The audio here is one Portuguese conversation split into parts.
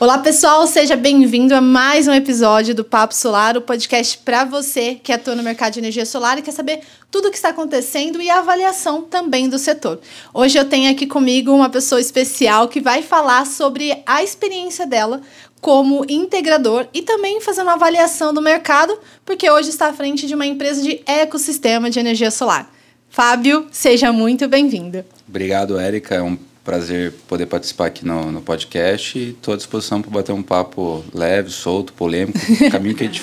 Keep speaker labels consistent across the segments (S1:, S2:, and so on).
S1: Olá, pessoal, seja bem-vindo a mais um episódio do Papo Solar, o podcast para você que atua no mercado de energia solar e quer saber tudo o que está acontecendo e a avaliação também do setor. Hoje eu tenho aqui comigo uma pessoa especial que vai falar sobre a experiência dela como integrador e também fazendo uma avaliação do mercado, porque hoje está à frente de uma empresa de ecossistema de energia solar. Fábio, seja muito bem-vindo.
S2: Obrigado, Érica. É um prazer poder participar aqui no, no podcast e estou à disposição para bater um papo leve, solto, polêmico, caminho que a gente.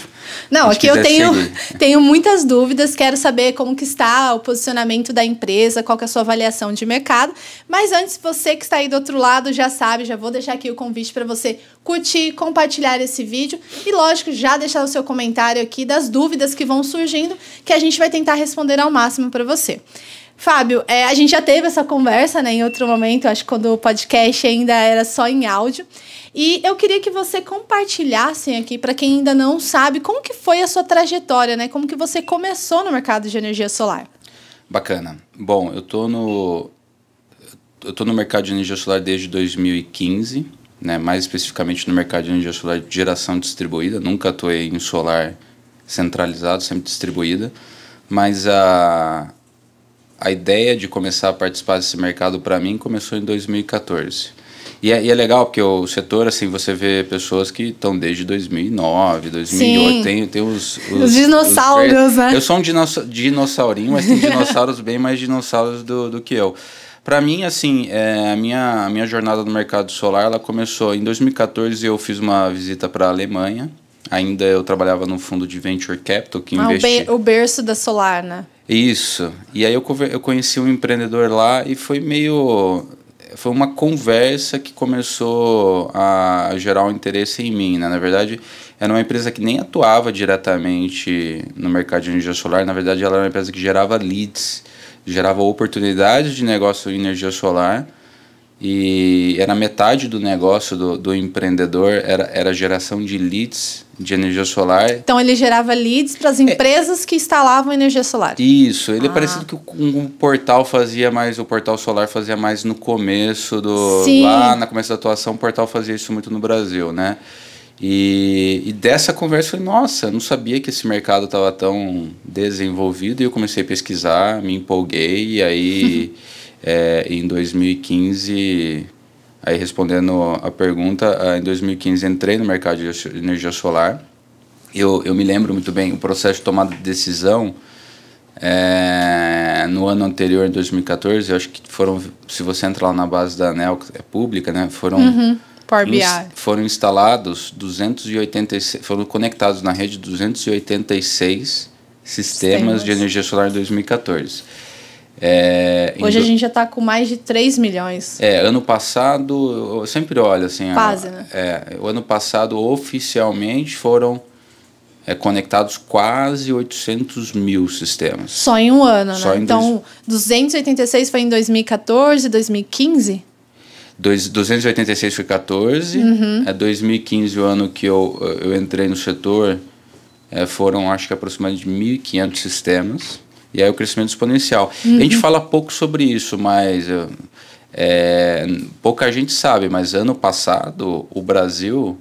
S1: Não, a gente aqui eu tenho, tenho muitas dúvidas, quero saber como que está o posicionamento da empresa, qual que é a sua avaliação de mercado. Mas antes, você que está aí do outro lado já sabe, já vou deixar aqui o convite para você curtir, compartilhar esse vídeo e, lógico, já deixar o seu comentário aqui das dúvidas que vão surgindo, que a gente vai tentar responder ao máximo para você. Fábio, é, a gente já teve essa conversa né, em outro momento, acho que quando o podcast ainda era só em áudio. E eu queria que você compartilhasse aqui para quem ainda não sabe como que foi a sua trajetória, né? Como que você começou no mercado de energia solar?
S2: Bacana. Bom, eu tô no eu tô no mercado de energia solar desde 2015, né? Mais especificamente no mercado de energia solar de geração distribuída. Nunca atuei em solar centralizado, sempre distribuída. Mas a ah, a ideia de começar a participar desse mercado para mim começou em 2014. E é, e é, legal porque o setor, assim, você vê pessoas que estão desde 2009, 2008. Sim. Tem, tem os, os, os dinossauros, os... né? Eu sou um dinossa... dinossaurinho, mas tem dinossauros bem mais dinossauros do, do que eu. Para mim, assim, é, a, minha, a minha jornada no mercado solar, ela começou em 2014. Eu fiz uma visita para a Alemanha. Ainda eu trabalhava no fundo de venture capital que ah,
S1: o berço da solar, né?
S2: Isso. E aí eu, eu conheci um empreendedor lá e foi meio. Foi uma conversa que começou a gerar um interesse em mim. Né? Na verdade, era uma empresa que nem atuava diretamente no mercado de energia solar. Na verdade, ela era uma empresa que gerava leads, gerava oportunidades de negócio em energia solar e era metade do negócio do, do empreendedor era, era geração de leads de energia solar.
S1: Então ele gerava leads para as é. empresas é. que instalavam energia solar.
S2: Isso, ele é ah. é parecido que um, um, portal fazia mais, o portal solar fazia mais no começo do Sim. lá na começo da atuação, o portal fazia isso muito no Brasil, né? E, e dessa conversa eu falei, nossa, não sabia que esse mercado estava tão desenvolvido e eu comecei a pesquisar, me empolguei e aí É, em 2015, aí respondendo a pergunta, ah, em 2015 entrei no mercado de energia solar. Eu, eu me lembro muito bem, o processo de tomada de decisão é, no ano anterior, em 2014, eu acho que foram, se você entrar lá na base da ANEL, é pública, né? Foram, uhum, foram instalados 286, foram conectados na rede 286 sistemas, sistemas. de energia solar em 2014. É, Hoje do... a gente já
S1: está com mais de 3 milhões.
S2: É, ano passado, eu sempre olho assim. Quase, né? É, o ano passado, oficialmente, foram é, conectados quase 800 mil sistemas.
S1: Só em um ano, Só né? então, dois... 286 foi em 2014, 2015?
S2: Dois, 286 foi 14. Uhum. É 2015, o ano que eu, eu entrei no setor, é, foram acho que aproximadamente 1.500 sistemas. E aí o crescimento exponencial. Uhum. A gente uhum. fala pouco sobre isso, mas é, pouca gente sabe, mas ano passado o Brasil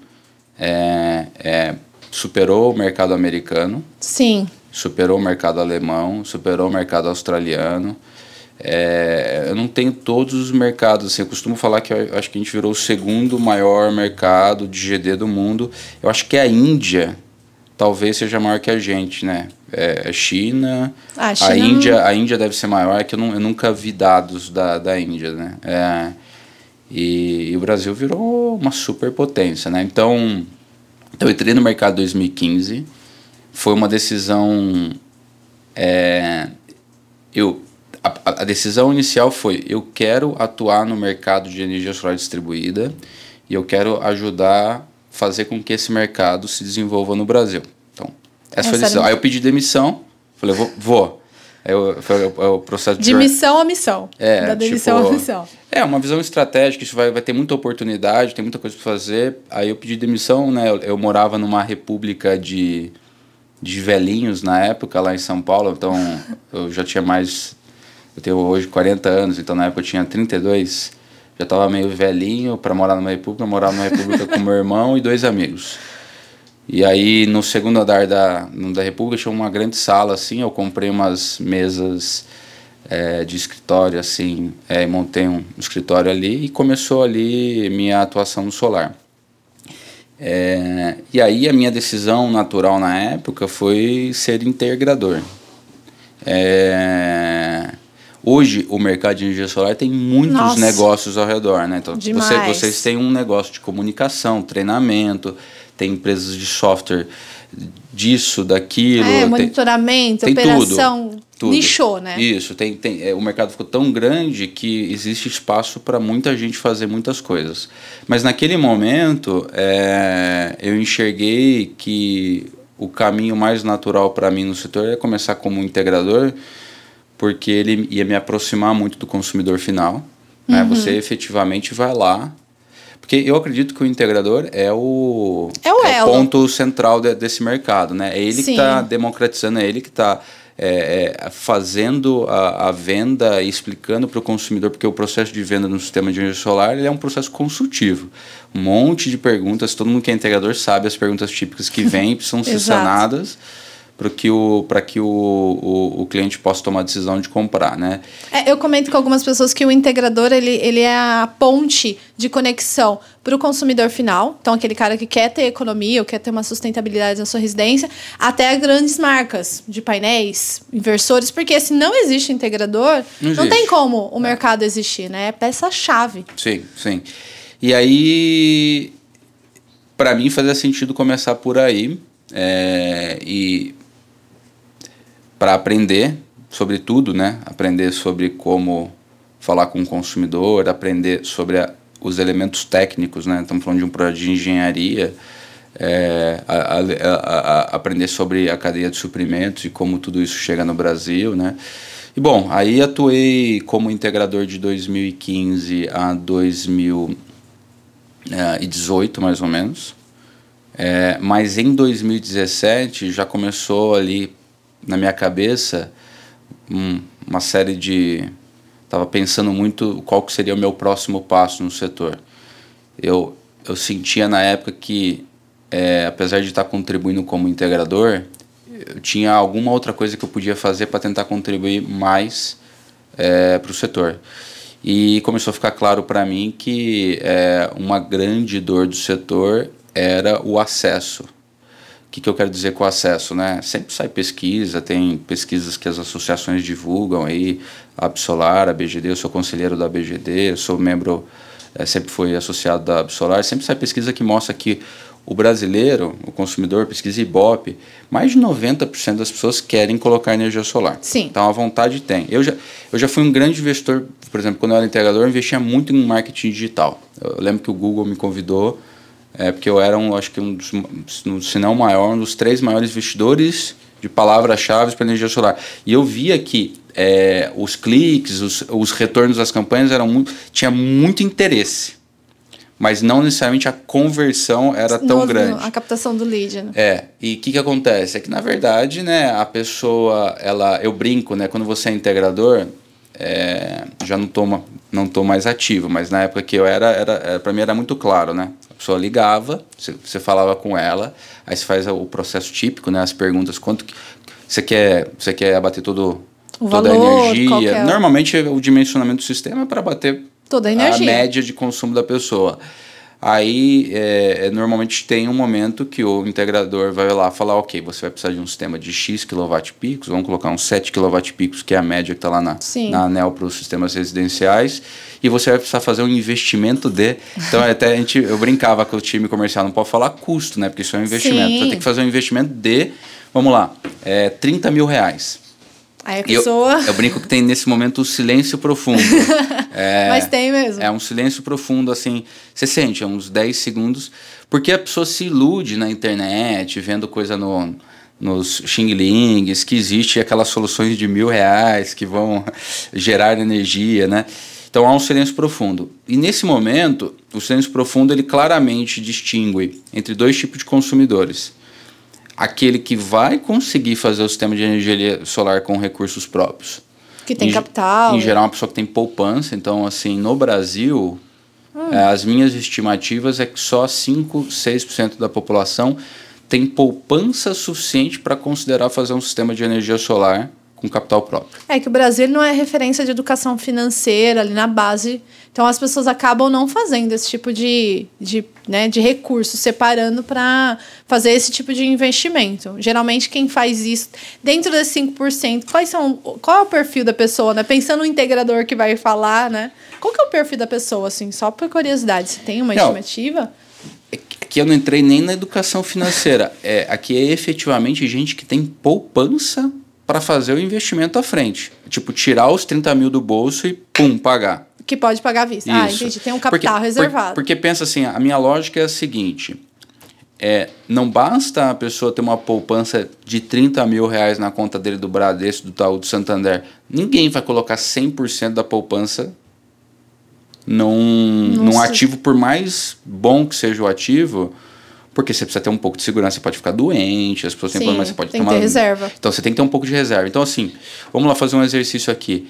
S2: é, é, superou o mercado americano. Sim. Superou o mercado alemão, superou o mercado australiano. eu não tenho todos os mercados, assim, eu costumo falar que acho que a gente virou o segundo maior mercado de GD do mundo. Eu acho que a Índia talvez seja maior que a gente, né? É, é, China, ah, a, China a é Índia, não... a Índia deve ser maior, é que eu, não, eu nunca vi dados da, da Índia, né? É, e, e, o Brasil virou uma superpotência, né? Então, então eu entrei no mercado em 2015, foi uma decisão, é, eu a, a, decisão inicial foi eu quero atuar no mercado de energia solar distribuída e eu quero ajudar fazer com que esse mercado se desenvolva no Brasil. É Essa foi a Aí eu pedi demissão, falei, vou. vou. É o, o processo de. missão
S1: a missão. É. Da demissão tipo, a missão.
S2: É, uma visão estratégica, isso vai, vai ter muita oportunidade, tem muita coisa para fazer. Aí eu pedi demissão, né? Eu, eu, morava numa república de, de velhinhos na época, lá em São Paulo, então eu já tinha mais. Eu tenho hoje 40 anos, então na época eu tinha 32. Já estava meio velhinho para morar numa república, eu morava numa república com meu irmão e dois amigos. E aí, no segundo andar da, da República, tinha uma grande sala, assim. Eu comprei umas mesas é, de escritório, assim. É, montei um escritório ali e começou ali minha atuação no solar. É, e aí, a minha decisão natural na época foi ser integrador. É, hoje, o mercado de energia solar tem muitos Nossa, negócios ao redor, né? Então, você, vocês têm um negócio de comunicação, treinamento tem empresas de software disso, daquilo. É,
S1: monitoramento, tem, tem operação. Tudo, tudo. Nichou, né?
S2: Isso, tem, tem, é, o mercado ficou tão grande que existe espaço para muita gente fazer muitas coisas. Mas naquele momento, é, eu enxerguei que o caminho mais natural para mim no setor é começar como integrador, porque ele ia me aproximar muito do consumidor final. Né? Uhum. Né? Você efetivamente vai lá, porque eu acredito que o integrador é o, é o, é o ponto central de, desse mercado, né? É ele tá Sim. que está democratizando, é ele que está é, é, fazendo a, a, venda e explicando para o consumidor, porque o processo de venda no sistema de energia solar é um processo consultivo. Um monte de perguntas, todo mundo que é integrador sabe as perguntas típicas que vêm, precisam ser sanadas para que, o, que o, o, o, cliente possa tomar a decisão de comprar, né?
S1: É, eu comento com algumas pessoas que o integrador ele, ele é a ponte de conexão para o consumidor final, então aquele cara que quer ter economia, ou quer ter uma sustentabilidade na sua residência, até grandes marcas de painéis, inversores, porque se não existe integrador, não, não tem como o é. mercado existir, né? É peça-chave.
S2: Sim, sim. E aí, para mim, fazia sentido começar por aí. É, e para aprender sobre tudo, né? Aprender sobre como falar com o consumidor, aprender sobre a, os elementos técnicos, né? Estamos falando de um projeto de engenharia, é, a, a, aprender sobre a cadeia de suprimentos e como tudo isso chega no Brasil, né? E bom, aí atuei como integrador de 2015 a 2018, é, mais ou menos. É, mas em 2017 já começou ali na minha cabeça um, uma série de estava pensando muito qual que seria o meu próximo passo no setor. Eu eu sentia na época que é, apesar de estar contribuindo como integrador, eu tinha alguma outra coisa que eu podia fazer para tentar contribuir mais é, para o setor. E começou a ficar claro para mim que é, uma grande dor do setor era o acesso que, que eu quero dizer com acesso? Né? Sempre sai pesquisa, tem pesquisas que as associações divulgam aí, a Absolar, a BGD, eu sou conselheiro da BGD, sou membro, é, sempre fui associado da Absolar, sempre sai pesquisa que mostra que o brasileiro, o consumidor, pesquisa Ibope, mais de 90% das pessoas querem colocar energia solar. Sim. Então a vontade tem. Eu já, eu já fui um grande investidor, por exemplo, quando eu era integrador, eu investia muito em marketing digital. Eu lembro que o Google me convidou é, porque eu era, um, acho que, um dos, se não maior, um dos três maiores investidores de palavras-chave para energia solar. E eu via que é, os cliques, os, os, retornos das campanhas eram muito, tinha muito interesse. Mas não necessariamente a conversão era tão no, grande. A
S1: captação do lead. Né?
S2: É. E o que, que acontece? É que, na verdade, né, a pessoa, ela. Eu brinco, né? Quando você é integrador, é, já não tô, não tô mais ativo, mas na época que eu era, era para mim era muito claro, né? A pessoa ligava, você, você falava com ela, aí você faz o processo típico, né? As perguntas, quanto que, você quer, você quer abater todo,
S1: o toda valor, a energia. Qualquer... É
S2: Normalmente é o dimensionamento do sistema é para bater
S1: toda a, energia. a média
S2: de consumo da pessoa. Aí, é, é, normalmente tem um momento que o integrador vai lá falar, ok, você vai precisar de um sistema de X kW vamos colocar uns 7 kW que é a média que está lá na, na ANEL para os sistemas residenciais, e você vai precisar fazer um investimento de... Então, é até a gente, eu brincava que o time comercial não pode falar custo, né? Porque isso é um investimento. Sim. Você tem que fazer um investimento de, vamos lá, é, 30 mil reais.
S1: Aí a pessoa. Eu, eu, brinco
S2: que tem nesse momento o silêncio profundo. é, Mas tem mesmo. É um silêncio profundo, assim. Você sente, é uns 10 segundos. Porque a pessoa se ilude na internet, vendo coisa no, nos Xing Lings, que existe aquelas soluções de mil reais que vão gerar energia, né? Então há um silêncio profundo. E nesse momento, o silêncio profundo ele claramente distingue entre dois tipos de consumidores aquele que vai conseguir fazer o sistema de energia solar com recursos próprios.
S1: Que tem em, capital. Em é. geral,
S2: uma pessoa que tem poupança. Então, assim, no Brasil, hum. é, as minhas estimativas é que só 5, 6% da população tem poupança suficiente para considerar fazer um sistema de energia solar com capital próprio.
S1: É que o Brasil não é referência de educação financeira ali na base. Então as pessoas acabam não fazendo esse tipo de, de, né, de recurso, separando para fazer esse tipo de investimento. Geralmente quem faz isso dentro desses 5%, quais são, qual é o perfil da pessoa, né? Pensando no integrador que vai falar, né? Qual que é o perfil da pessoa, assim? Só por curiosidade, você tem uma não. estimativa?
S2: É aqui eu não entrei nem na educação financeira. É, aqui é efetivamente gente que tem poupança para fazer o investimento à frente. Tipo, tirar os 30 mil do bolso e pum, pagar.
S1: Que pode pagar à vista. Ah, Isso. Ah, entendi. Tem um capital porque, reservado. Porque,
S2: porque pensa assim, a minha lógica é a seguinte. É, não basta a pessoa ter uma poupança de 30 mil reais na conta dele do Bradesco, do Itaú, do Santander. Ninguém vai colocar 100% da poupança num, num ativo, por mais bom que seja o ativo, porque você precisa ter um pouco de segurança, você pode ficar doente, as pessoas Sim, têm problemas, você pode tem tomar. Que ter reserva. Então você tem que ter um pouco de reserva. Então, assim, vamos lá fazer um exercício aqui.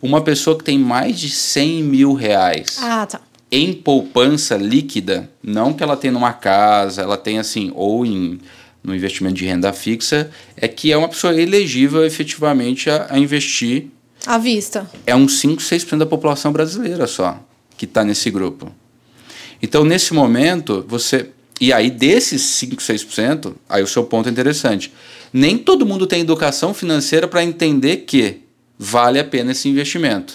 S2: Uma pessoa que tem mais de 100 mil reais ah, tá. em poupança líquida, não que ela tenha numa casa, ela tem assim, ou em no investimento de renda fixa, é que é uma pessoa elegível efetivamente a, a investir.
S1: À vista.
S2: É uns 5, 6% da população brasileira só que está nesse grupo. Então, nesse momento, você e aí, desses 5, 6%, aí o seu ponto é interessante. Nem todo mundo tem educação financeira para entender que vale a pena esse investimento.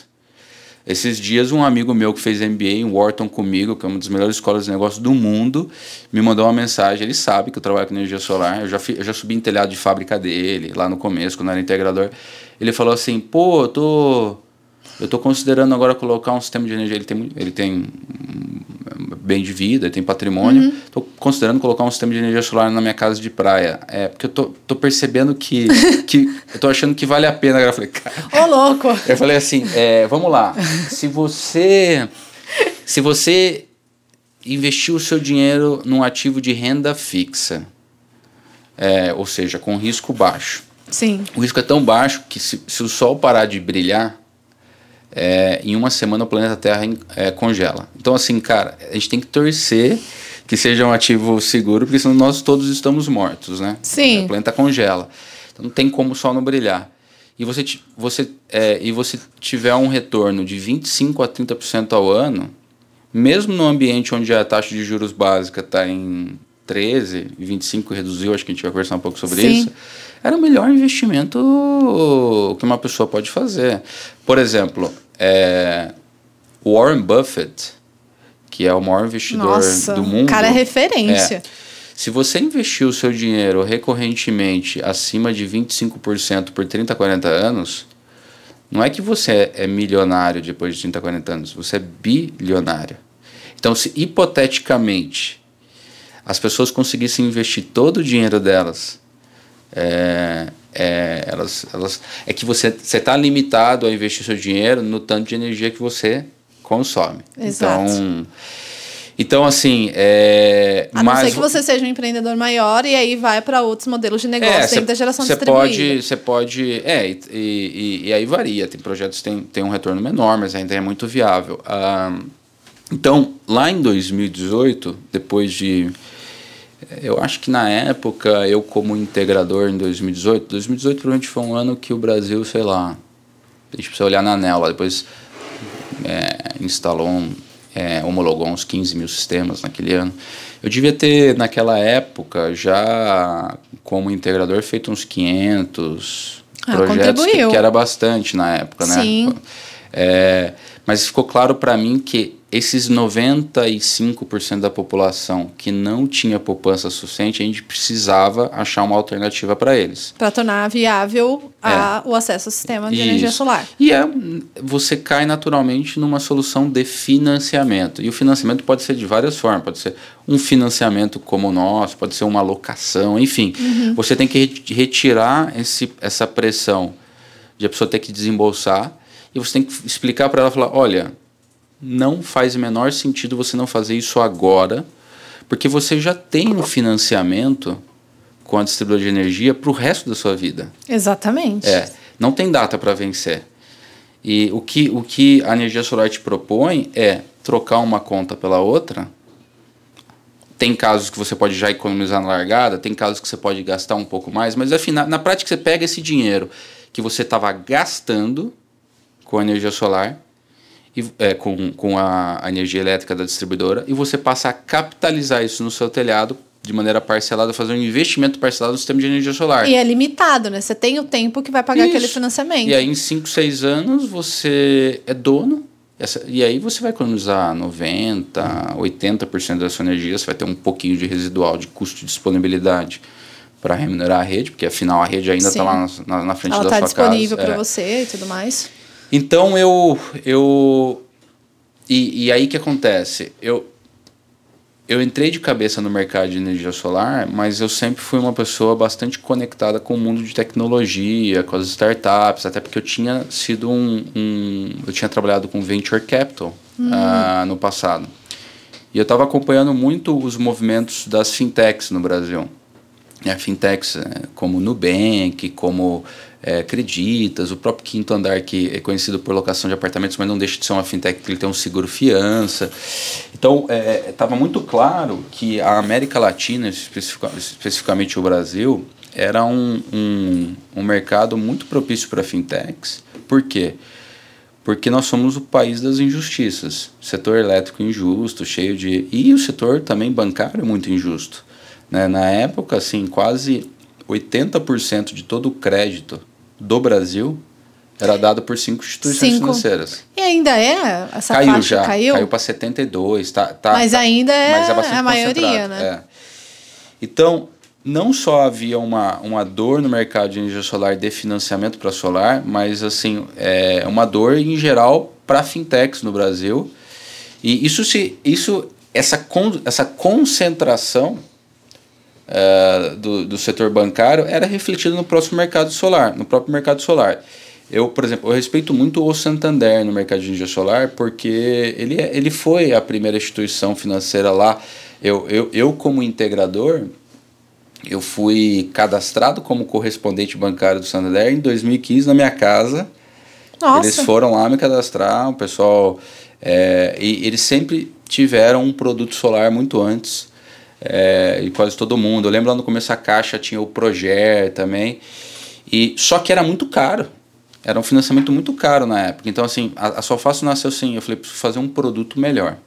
S2: Esses dias, um amigo meu que fez MBA em Wharton comigo, que é uma das melhores escolas de negócio do mundo, me mandou uma mensagem. Ele sabe que eu trabalho com energia solar. Eu já, eu já subi em telhado de fábrica dele, lá no começo, quando era integrador. Ele falou assim: pô, eu tô eu estou considerando agora colocar um sistema de energia. Ele tem, ele tem hum, bem de vida, ele tem patrimônio. Estou uhum. considerando colocar um sistema de energia solar na minha casa de praia. É, porque eu percebendo que. que eu achando que vale a pena. Eu falei, cara. Ô, louco! Eu falei assim: é, vamos lá. Se você. Se você investiu o seu dinheiro num ativo de renda fixa, é, ou seja, com risco baixo. Sim. O risco é tão baixo que se, se o sol parar de brilhar, é, em uma semana o planeta Terra é, congela. Então, assim, cara, a gente tem que torcer que seja um ativo seguro, porque senão nós todos estamos mortos, né? Sim. O planeta congela. Então, não tem como o sol não brilhar. E você, você, é, e você tiver um retorno de 25% a 30% ao ano, mesmo no ambiente onde a taxa de juros básica está em 13, 25 reduziu, acho que a gente vai conversar um pouco sobre Sim. isso era o melhor investimento que uma pessoa pode fazer. Por exemplo, é, Warren Buffett, que é o maior investidor Nossa, do mundo. cara é referência. É, se você investir o seu dinheiro recorrentemente acima de 25% por 30, 40 anos, não é que você é milionário depois de 30, 40 anos, você é bilionário. Então, se hipoteticamente as pessoas conseguissem investir todo o dinheiro delas é, é, elas, elas, é que você está limitado a investir seu dinheiro no tanto de energia que você consome. Exato. Então, então assim, é, a mas, não ser que você
S1: seja um empreendedor maior e aí vai para outros modelos de é, negócio é, dentro cê, da geração Você
S2: pode, é, e, e, e, aí varia. Tem projetos que têm um retorno menor, mas ainda é muito viável. Ah, então, lá em 2018, depois de eu acho que na época, eu como integrador em 2018, 2018 provavelmente foi um ano que o Brasil, sei lá, a gente precisa olhar na nela. depois é, instalou, um, é, homologou uns 15 mil sistemas naquele ano. Eu devia ter, naquela época, já como integrador, feito uns 500 ah, projetos, que, que, era bastante na época, né? Sim. É, mas ficou claro para mim que esses 95% da população que não tinha poupança suficiente, a gente precisava achar uma alternativa para eles.
S1: Para tornar viável a, é. o acesso ao sistema de Isso. energia solar. E
S2: é, você cai naturalmente numa solução de financiamento. E o financiamento pode ser de várias formas. Pode ser um financiamento como o nosso, pode ser uma locação, enfim. Uhum. Você tem que retirar esse, essa pressão de a pessoa ter que desembolsar e você tem que explicar para ela, falar, olha não faz o menor sentido você não fazer isso agora, porque você já tem um financiamento com a distribuidora de energia para o resto da sua vida.
S1: Exatamente. É,
S2: não tem data para vencer. E o que, o que a energia solar te propõe é trocar uma conta pela outra. Tem casos que você pode já economizar na largada, tem casos que você pode gastar um pouco mais, mas afinal, assim, na prática você pega esse dinheiro que você estava gastando com a energia solar e, é, com, com a, a energia elétrica da distribuidora e você passa a capitalizar isso no seu telhado de maneira parcelada, fazer um investimento parcelado no sistema de energia solar. E é
S1: limitado, né? Você tem o tempo que vai pagar isso. aquele financiamento. E aí, em
S2: 5, 6 anos, você é dono. Essa, e aí você vai economizar 90%, 80% da sua energia, você vai ter um pouquinho de residual de custo de disponibilidade para remunerar a rede, porque afinal a rede ainda está lá na, na, frente Ela da tá sua casa. está disponível para é.
S1: você e tudo mais.
S2: Então eu. eu e, e aí que acontece? Eu, eu entrei de cabeça no mercado de energia solar, mas eu sempre fui uma pessoa bastante conectada com o mundo de tecnologia, com as startups, até porque eu tinha sido um. um eu tinha trabalhado com venture capital hum. uh, no passado. E eu estava acompanhando muito os movimentos das fintechs no Brasil. É, fintechs eh, como Nubank, como é, Creditas, o próprio Quinto Andar, que é conhecido por locação de apartamentos, mas não deixa de ser uma fintech, que ele tem um seguro fiança. Então, estava é, muito claro que a América Latina, especificamente o Brasil, era um, um, um mercado muito propício para fintechs. Por quê? Porque nós somos o país das injustiças. Setor elétrico injusto, cheio de. E o setor também bancário é muito injusto. Né? Na época, assim, quase 80% de todo o crédito do Brasil era dado por cinco instituições cinco. financeiras.
S1: E ainda é essa caiu já, caiu. Caiu
S2: para 72, tá, tá Mas tá, ainda é, mas é a maioria, né? É. Então, não só havia uma, uma dor no mercado de energia solar de financiamento para solar, mas assim, é uma dor em geral para fintechs no Brasil. E isso se isso essa con, essa concentração eh, do, do setor bancário era refletido no próximo mercado solar, no próprio mercado solar. Eu, por exemplo, eu respeito muito o Santander no mercado de energia solar, porque ele, é, ele foi a primeira instituição financeira lá. Eu, eu, eu como integrador, eu fui cadastrado como correspondente bancário do Santander em 2015 na minha casa.
S1: Nossa. Eles foram
S2: lá me cadastrar, o pessoal... É, e eles sempre tiveram um produto solar muito antes é, e quase todo mundo. Eu lembro lá no começo a Caixa tinha o projeto também. E só que era muito caro. Era um financiamento muito caro na época. Então assim, a, a Solfácil nasceu assim, eu falei, preciso fazer um produto melhor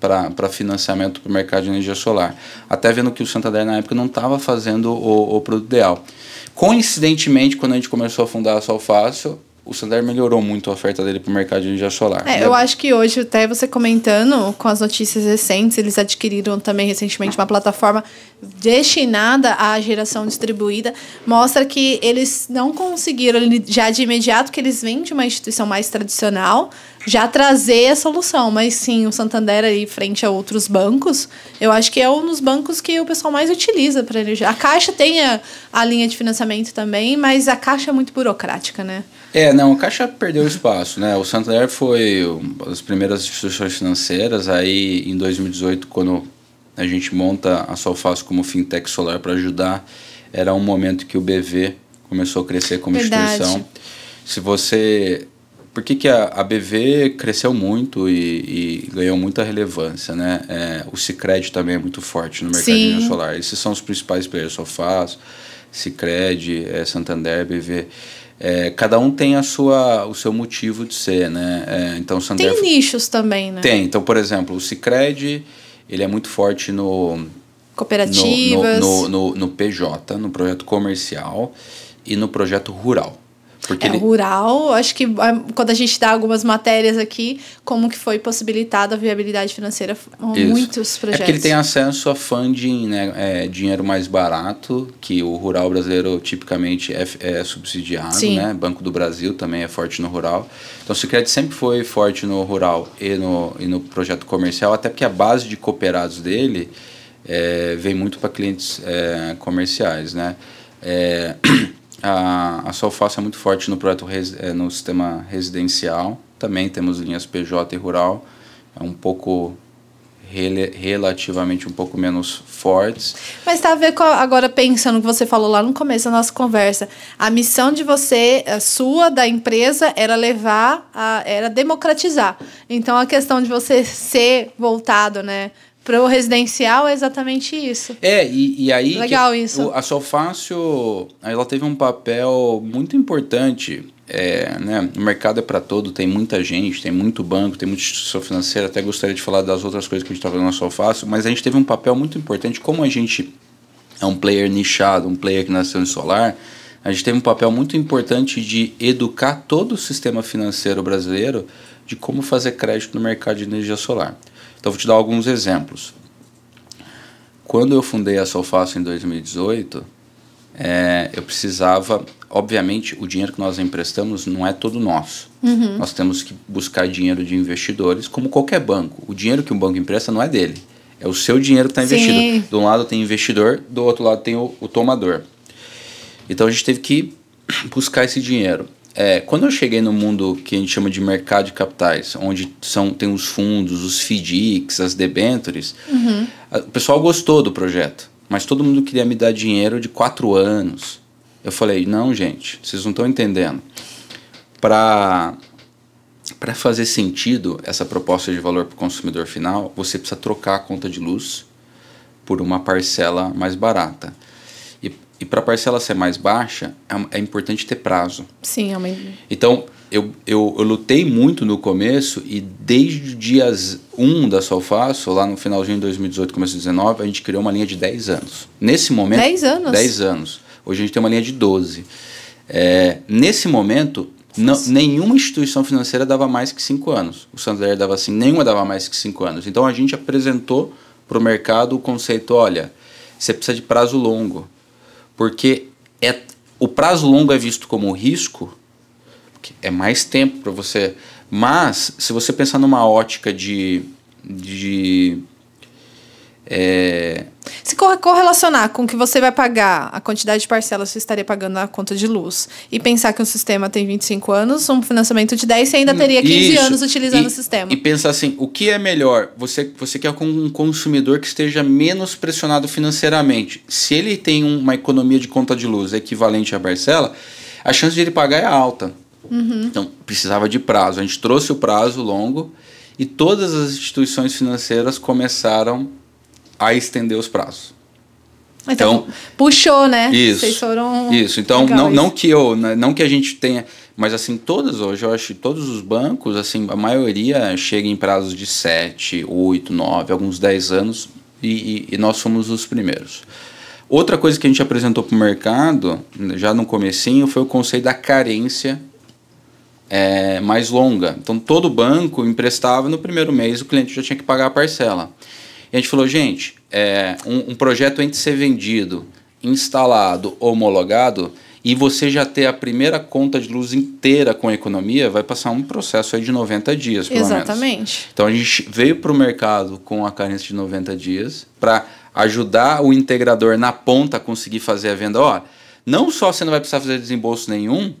S2: para financiamento para o mercado de energia solar. Até vendo que o Santander na época não estava fazendo o, o, produto ideal. Coincidentemente, quando a gente começou a fundar a Solfácil, o Santander melhorou muito a oferta dele para o mercado de energia solar. É, né? eu acho
S1: que hoje, até você comentando com as notícias recentes, eles adquiriram também recentemente uma plataforma destinada à geração distribuída, mostra que eles não conseguiram, já de imediato que eles vêm de uma instituição mais tradicional, já trazer a solução. Mas sim, o Santander aí, frente a outros bancos, eu acho que é um dos bancos que o pessoal mais utiliza para energia. A Caixa tem a, a linha de financiamento também, mas a Caixa é muito burocrática, né?
S2: É, não, o Caixa perdeu espaço, né? O Santander foi uma das primeiras instituições financeiras, aí em 2018, quando a gente monta a Solfácil como fintech solar para ajudar, era um momento que o BV começou a crescer como Verdade. instituição. Se você por que, que a, a, BV cresceu muito e, e ganhou muita relevância, né? É, o Cicred também é muito forte no mercado solar. Esses são os principais players, Sofás, Cicred, é, Santander, BV. É, cada um tem a sua, o seu motivo de ser, né? É, então, Tem
S1: nichos também, né? Tem.
S2: Então, por exemplo, o Cicred, ele é muito forte no...
S1: Cooperativas. No, no,
S2: no, no, no PJ, no projeto comercial e no projeto rural. Porque é, ele...
S1: rural, acho que ah, quando a gente dá algumas matérias aqui, como que foi possibilitada a viabilidade financeira Isso. muitos é projetos. É que ele tem
S2: acesso a funding, né, é, dinheiro mais barato, que o rural brasileiro tipicamente é, é subsidiado, Sim. né? Banco do Brasil também é forte no rural. Então o Sicredi sempre foi forte no rural e no, e no projeto comercial, até porque a base de cooperados dele é, vem muito para clientes é, comerciais, né? É, A, a Solfácil é muito forte no projeto res, é, no sistema residencial. Também temos linhas PJ e rural. É um pouco relativamente um pouco menos fortes.
S1: Mas tá a ver com a, agora pensando no que você falou lá no começo da nossa conversa. A missão de você, a sua da empresa era levar, a, era democratizar. Então a questão de você ser voltado, né, para o residencial é exatamente isso.
S2: É, e, e aí. Legal isso. a Solfácio ela teve um papel muito importante. É, né? O mercado é para todo, tem muita gente, tem muito banco, tem muita instituição financeira. Até gostaria de falar das outras coisas que a gente está fazendo na Solfácio, mas a gente teve um papel muito importante. Como a gente é um player nichado, um player que nasceu em solar, a gente teve um papel muito importante de educar todo o sistema financeiro brasileiro de como fazer crédito no mercado de energia solar. Então, vou te dar alguns exemplos. Quando eu fundei a Solfaço em 2018, é, eu precisava, obviamente, o dinheiro que nós emprestamos não é todo nosso. Uhum. Nós temos que buscar dinheiro de investidores, como qualquer banco. O dinheiro que um banco empresta não é dele, é o seu dinheiro que está investido. Sim. De um lado tem investidor, do outro lado tem o, o tomador. Então a gente teve que buscar esse dinheiro. É, quando eu cheguei no mundo que a gente chama de mercado de capitais, onde são, tem os fundos, os FDICs, as debentures, uhum. o pessoal gostou do projeto, mas todo mundo queria me dar dinheiro de quatro anos. Eu falei, não, gente, vocês não estão entendendo. Para para fazer sentido essa proposta de valor para o consumidor final, você precisa trocar a conta de luz por uma parcela mais barata. E para a parcela ser mais baixa, é, é, importante ter prazo. Sim, é uma... Então, eu, eu, eu, lutei muito no começo e desde o dia 1 da Solfaço, lá no finalzinho de 2018, começo de 2019, a gente criou uma linha de 10 anos. Nesse momento... 10 anos? 10 anos. Hoje a gente tem uma linha de 12. É, nesse momento, não, nenhuma instituição financeira dava mais que 5 anos. O Santander dava assim, nenhuma dava mais que 5 anos. Então, a gente apresentou para o mercado o conceito, olha, você precisa de prazo longo. Porque é, o prazo longo é visto como risco, é mais tempo para você. Mas, se você pensar numa ótica de, de é...
S1: Se correlacionar com o que você vai pagar, a quantidade de parcelas que você estaria pagando na conta de luz, e pensar que um sistema tem 25 anos, um financiamento de 10, você ainda hum, teria 15 Isso. anos utilizando e, o sistema.
S2: E pensar assim, o que é melhor? Você, você quer um consumidor que esteja menos pressionado financeiramente. Se ele tem uma economia de conta de luz equivalente à parcela, a chance de ele pagar é alta. Uhum. Então, precisava de prazo. A gente trouxe o prazo longo e todas as instituições financeiras começaram a a estender os prazos.
S1: Então, então puxou, né? Isso. Vocês foram isso. Então não, não
S2: que eu, né, não que a gente tenha, mas assim todas hoje eu acho todos os bancos assim a maioria chega em prazos de 7, 8, 9, alguns 10 anos e, e, e nós somos os primeiros. Outra coisa que a gente apresentou para o mercado já no comecinho foi o conceito da carência é, mais longa. Então todo banco emprestava no primeiro mês o cliente já tinha que pagar a parcela. E a gente falou, gente, é, um, um projeto entre ser vendido, instalado, homologado, e você já ter a primeira conta de luz inteira com a economia, vai passar um processo aí de 90 dias, pelo Exatamente. Menos. Então a gente veio para o mercado com a carência de 90 dias para ajudar o integrador na ponta a conseguir fazer a venda. Ó, não só você não vai precisar fazer desembolso nenhum,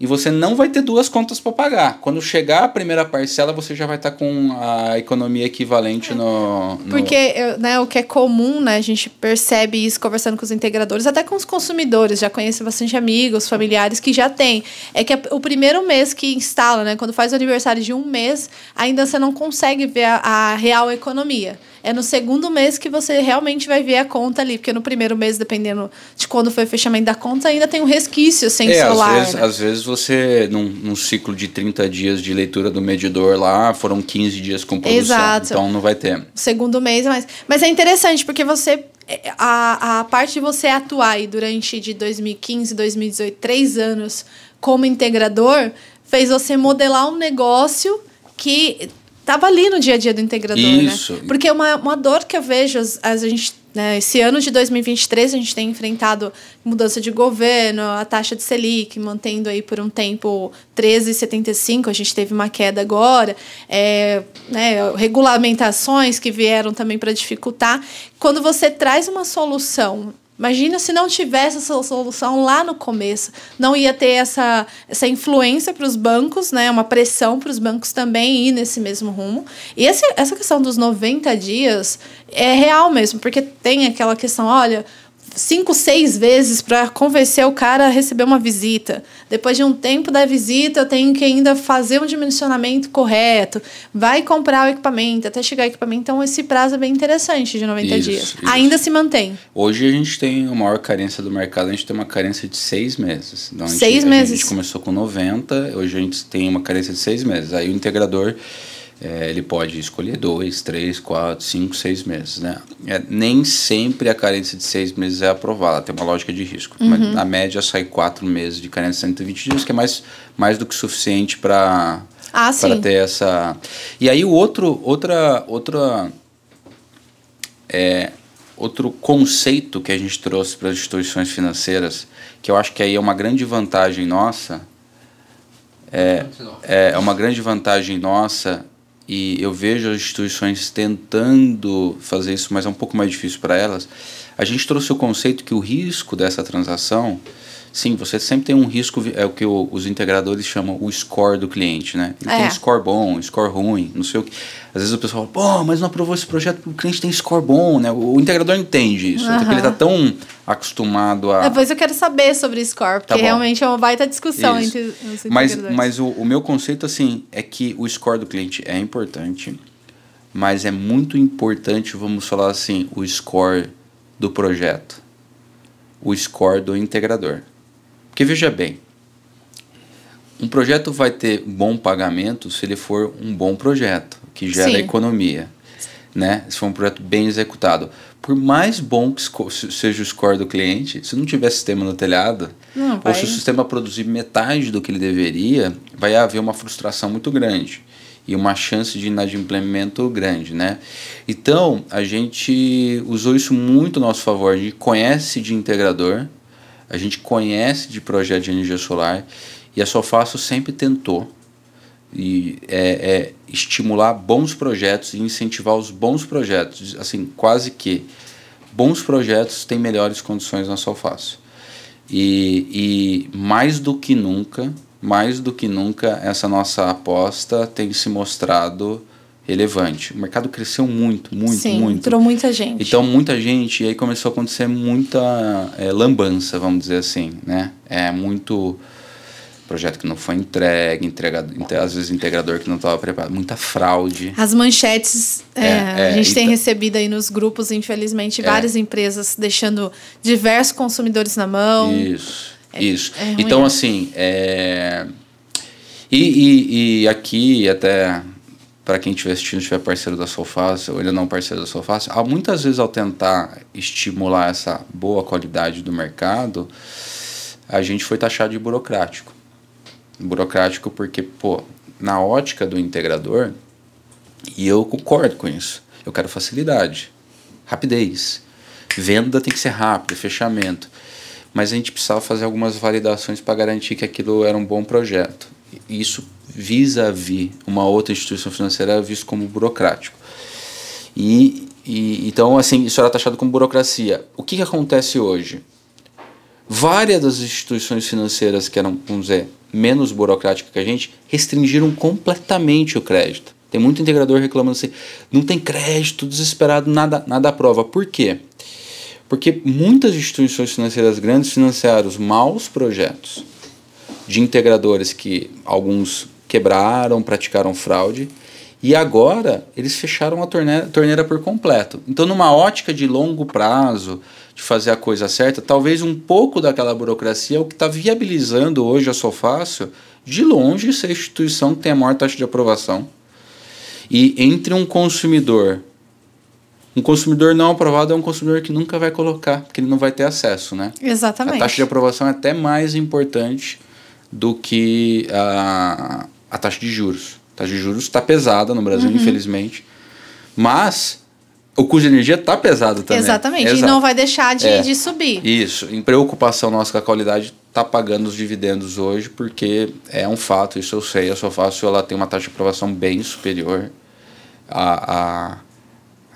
S2: e você não vai ter duas contas para pagar. Quando chegar a primeira parcela, você já vai estar tá com a economia equivalente é. no, no, Porque
S1: né, o que é comum, né, a gente percebe isso conversando com os integradores, até com os consumidores, já conheço bastante amigos, familiares que já tem. É que o primeiro mês que instala, né, quando faz o aniversário de um mês, ainda você não consegue ver a, a real economia é no segundo mês que você realmente vai ver a conta ali, porque no primeiro mês, dependendo de quando foi o fechamento da conta, ainda tem um resquício sem é, solar. Às vezes, né? às
S2: vezes você, num, num, ciclo de 30 dias de leitura do medidor lá, foram 15 dias com produção, Exato. então não vai ter.
S1: Segundo mês, mas, mas é interessante, porque você é, a, a parte de você atuar aí durante de 2015, 2018, três anos como integrador, fez você modelar um negócio que estava ali no dia a dia do integrador, né? Isso. né? Porque é uma, uma dor que eu vejo, as, as a gente, né, esse ano de 2023 a gente tem enfrentado mudança de governo, a taxa de Selic mantendo aí por um tempo 13,75, a gente teve uma queda agora, é, né, regulamentações que vieram também para dificultar. Quando você traz uma solução Imagina se não tivesse essa solução lá no começo. Não ia ter essa, essa influência para os bancos, né? uma pressão para os bancos também ir nesse mesmo rumo. E esse, essa questão dos 90 dias é real mesmo, porque tem aquela questão: olha, cinco, seis vezes para convencer o cara a receber uma visita. Depois de um tempo da visita, eu tenho que ainda fazer um dimensionamento correto, vai comprar o equipamento, até chegar o equipamento. Então, esse prazo é bem interessante de 90 isso, dias. Isso. Ainda se mantém.
S2: Hoje a gente tem a maior carência do mercado, a gente tem uma carência de seis meses. Então, seis meses. A gente começou com 90, hoje a gente tem uma carência de seis meses. Aí o integrador é, ele pode escolher dois, três, quatro, cinco, seis meses, né? É, nem sempre a carência de seis meses é aprovada, tem uma lógica de risco. Uhum. Mas na média sai quatro meses de carência de 120 dias, que é mais, mais do que suficiente para
S1: ah, ter
S2: essa. E aí o outro, outra, outra, é, outro conceito que a gente trouxe para as instituições financeiras, que eu acho que aí é uma grande vantagem nossa. É, é, é uma grande vantagem nossa e eu vejo as instituições tentando fazer isso, mas é um pouco mais difícil para elas. A gente trouxe o conceito que o risco dessa transação Sim, você sempre tem um risco, é o que o, os integradores chamam o score do cliente, né? Ele é. tem um score bom, um score ruim, não sei o que. Às vezes o pessoal fala, pô, mas não aprovou esse projeto, o cliente tem score bom, né? O, o integrador entende isso, ele tá tão acostumado a. Depois
S1: é, eu quero saber sobre score, tá porque tá realmente é uma baita discussão isso. entre os mas, integradores. Mas,
S2: mas o, o meu conceito, assim, é que o score do cliente é importante, mas é muito importante, vamos falar assim, o score do projeto, o score do integrador. Porque veja bem, um projeto vai ter bom pagamento se ele for um bom projeto, que gera Sim. economia. Né? Se for um projeto bem executado. Por mais bom que seja o score do cliente, se não tiver sistema no telhado, não, ou se o sistema produzir metade do que ele deveria, vai haver uma frustração muito grande e uma chance de inadimplemento grande, né? Então, a gente usou isso muito a nosso favor. A gente conhece de integrador, a gente conhece de projeto de energia solar e a Sofaço sempre tentou e é, é, estimular bons projetos e incentivar os bons projetos. Assim, quase que bons projetos têm melhores condições na Solfácio. E, e mais do que nunca, mais do que nunca, essa nossa aposta tem se mostrado relevante. O mercado cresceu muito, muito, Sim, muito. entrou
S1: muita gente.
S2: Então, muita gente, e aí começou a acontecer muita é, lambança, vamos dizer assim, né? É muito projeto que não foi entregue, entregado, às vezes integrador que não estava preparado, muita fraude.
S1: As manchetes, é, é, a é, gente é, tem então. recebido aí nos grupos, infelizmente, é. várias empresas deixando diversos consumidores na mão.
S2: Isso, é, isso. então, né? assim, e, e, e, aqui até para quem estiver assistindo, estiver parceiro da Solfaz ou ele não parceiro da Solfaz, há muitas vezes ao tentar estimular essa boa qualidade do mercado, a gente foi taxado de burocrático. Burocrático porque, pô, na ótica do integrador, e eu concordo com isso, eu quero facilidade, rapidez. Venda tem que ser rápida, fechamento. Mas a gente precisava fazer algumas validações para garantir que aquilo era um bom projeto isso vis-à-vis uma outra instituição financeira é visto como burocrático. E, e então assim, isso era taxado como burocracia. O que, que acontece hoje? Várias das instituições financeiras que eram, vamos dizer, menos burocráticas que a gente, restringiram completamente o crédito. Tem muito integrador reclamando assim, não tem crédito, desesperado, nada, nada prova. Por quê? Porque muitas instituições financeiras grandes financiaram os maus projetos de integradores que alguns quebraram, praticaram fraude. E agora eles fecharam a torneira, torneira, por completo. Então, numa ótica de longo prazo, de fazer a coisa certa, talvez um pouco daquela burocracia é o que está viabilizando hoje a Sofácio, de longe, ser a instituição que tem a maior taxa de aprovação. E entre um consumidor. Um consumidor não aprovado é um consumidor que nunca vai colocar, porque ele não vai ter acesso, né?
S1: Exatamente. A taxa
S2: de aprovação é até mais importante do que a, a taxa de juros. A taxa de juros está pesada no Brasil, uhum. infelizmente. Mas o custo de energia está pesado também. Exatamente. Exato. E não vai deixar de, é. de, subir. Isso. Em preocupação nossa com a qualidade, está pagando os dividendos hoje, porque é um fato, isso eu sei. A Sofácio ela tem uma taxa de aprovação bem superior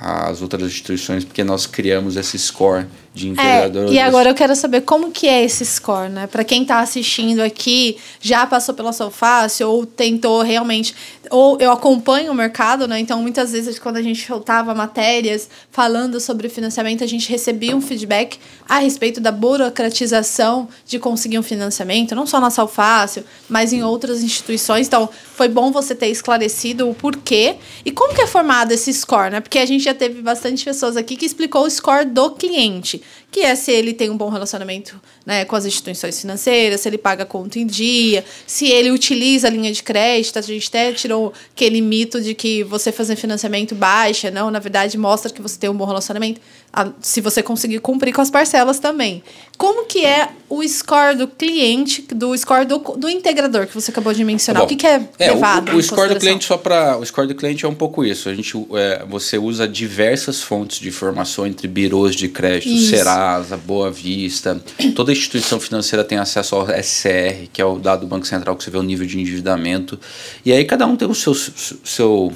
S2: às outras instituições, porque nós criamos esse score de envergador. É, e agora eu
S1: quero saber como que é esse score, né? Para quem está assistindo aqui, já passou pela sua face ou tentou realmente, ou eu acompanho o mercado, né? Então muitas vezes quando a gente soltava matérias falando sobre financiamento, a gente recebia um feedback a respeito da burocratização de conseguir um financiamento, não só na Salfácio, mas em outras instituições. Então, foi bom você ter esclarecido o porquê e como que é formado esse score, né? Porque a gente já teve bastante pessoas aqui que explicou o score do cliente que é se ele tem um bom relacionamento né, com as instituições financeiras, se ele paga conta em dia, se ele utiliza a linha de crédito. A gente até tirou aquele mito de que você fazer financiamento baixa, não, na verdade mostra que você tem um bom relacionamento a, se você conseguir cumprir com as parcelas também. Como que é o score do cliente, do score do, do integrador que você acabou de mencionar? Bom, o que, que é, é levado? O, o score do cliente
S2: só para o score do cliente é um pouco isso. A gente, é, você usa diversas fontes de informação entre birôs de crédito, isso. Serasa, Boa Vista. Toda instituição financeira tem acesso ao SCR, que é o dado do Banco Central que você vê o nível de endividamento. E aí cada um tem o seu, seu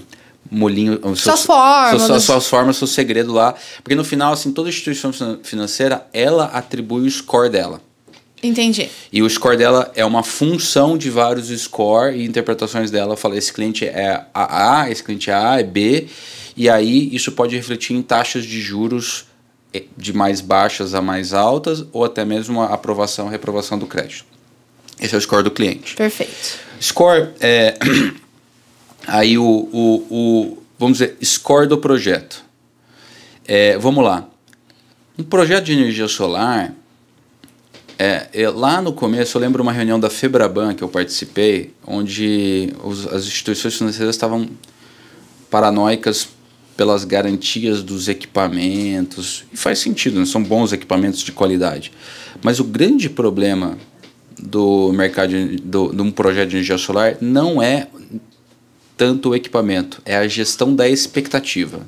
S2: molinho, suas, suas formas, suas, suas né? formas, seu segredo lá, porque no final assim toda instituição financeira ela atribui o score dela. Entendi. E o score dela é uma função de vários score e interpretações dela. Fala, esse cliente é A esse cliente é A, é B. E aí isso pode refletir em taxas de juros eh, de mais baixas a mais altas ou até mesmo a aprovação, e reprovação do crédito. Esse é o score do cliente.
S1: Perfeito.
S2: Score é Aí o, o, o vamos dizer, score do projeto. É, vamos lá. Um projeto de energia solar, é, é, lá no começo, eu lembro uma reunião da Febraban que eu participei, onde os, as instituições financeiras estavam paranoicas pelas garantias dos equipamentos. E faz sentido, né? são bons equipamentos de qualidade. Mas o grande problema do mercado de, do, de um projeto de energia solar não é tanto o equipamento, é a gestão da expectativa.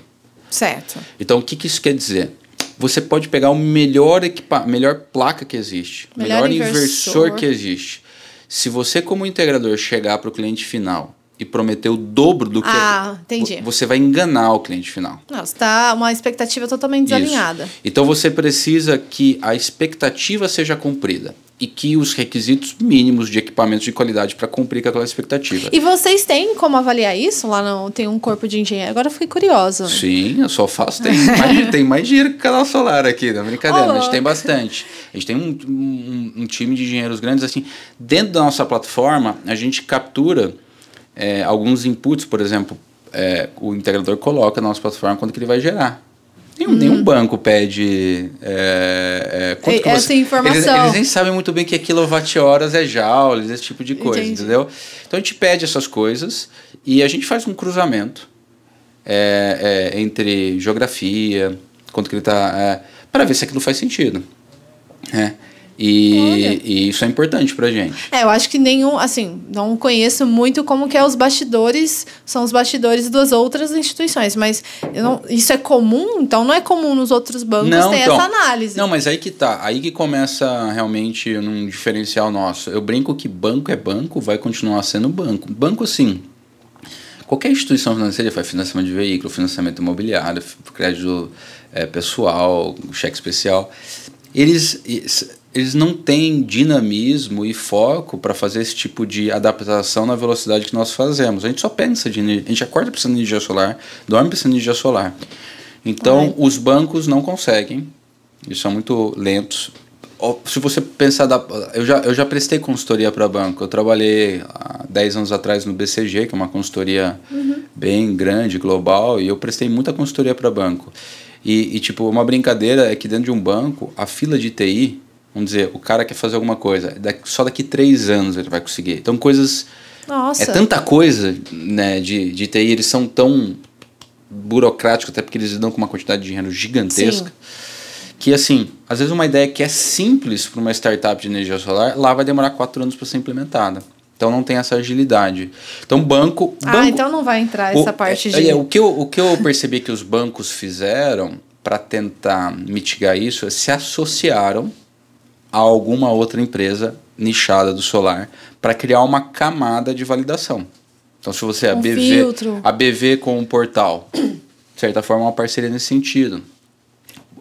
S2: Certo. Então, o que, que isso quer dizer? Você pode pegar o melhor equipa melhor placa que existe, melhor, melhor inversor. inversor que existe. Se você, como integrador, chegar para o cliente final e prometer o dobro do que. Ah, é, entendi. Você vai enganar o cliente final.
S1: Nossa, está uma expectativa totalmente desalinhada. Isso.
S2: Então você precisa que a expectativa seja cumprida e que os requisitos mínimos de equipamentos de qualidade para cumprir com aquela expectativa. E
S1: vocês têm como avaliar isso? Lá não tem um corpo de engenheiro. Agora eu fiquei curioso.
S2: Sim, eu só faço. Tem mais, tem mais dinheiro que canal solar aqui, não tá é brincadeira. Oh. A gente tem bastante. A gente tem um, um, um, time de engenheiros grandes. assim. Dentro da nossa plataforma, a gente captura é, alguns inputs, por exemplo, é, o integrador coloca na nossa plataforma quando que ele vai gerar. Nenhum, hum. nenhum banco pede. É, é, e, essa você, informação. Eles, eles, nem sabem muito bem que é quilowatt-horas, é joules, esse tipo de coisa, Entendi. entendeu? Então a gente pede essas coisas e a gente faz um cruzamento é, é entre geografia, quanto que ele está. É, para ver se aquilo faz sentido. Né? E, e, isso é importante pra gente.
S1: É, eu acho que nenhum, assim, não conheço muito como que é os bastidores, são os bastidores das outras instituições, mas não, isso é comum? Então não é comum nos outros bancos não, ter então, essa análise.
S2: Não, mas aí que tá, aí que começa realmente um diferencial nosso. Eu brinco que banco é banco, vai continuar sendo banco. Banco sim. Qualquer instituição financeira faz financiamento de veículo, financiamento imobiliário, crédito é, pessoal, cheque especial. Eles eles não têm dinamismo e foco para fazer esse tipo de adaptação na velocidade que nós fazemos. A gente só pensa de energia, a gente acorda precisando de energia solar, dorme precisando de energia solar. Então, Ai. os bancos não conseguem, eles são muito lentos. Se você pensar, da, eu, já, eu já prestei consultoria para banco. Eu trabalhei há 10 anos atrás no BCG, que é uma consultoria uhum. bem grande, global, e eu prestei muita consultoria para banco. E, e, tipo, uma brincadeira é que dentro de um banco, a fila de TI Vamos dizer, o cara quer fazer alguma coisa, só daqui três anos ele vai conseguir. Então, coisas.
S1: Nossa. É tanta
S2: coisa né, de, de TI, eles são tão burocráticos, até porque eles dão com uma quantidade de dinheiro gigantesca. Sim. Que, assim, às vezes uma ideia que é simples para uma startup de energia solar, lá vai demorar quatro anos para ser implementada. Então não tem essa agilidade. Então banco, ah, banco Ah, então
S1: não vai entrar essa o, parte é, de. É, o,
S2: que eu, o que eu percebi que os bancos fizeram para tentar mitigar isso é se associaram a alguma outra empresa nichada do solar para criar uma camada de validação. Então, se você é um a BV, filtro. a BV com um portal, de certa forma, é uma parceria nesse sentido.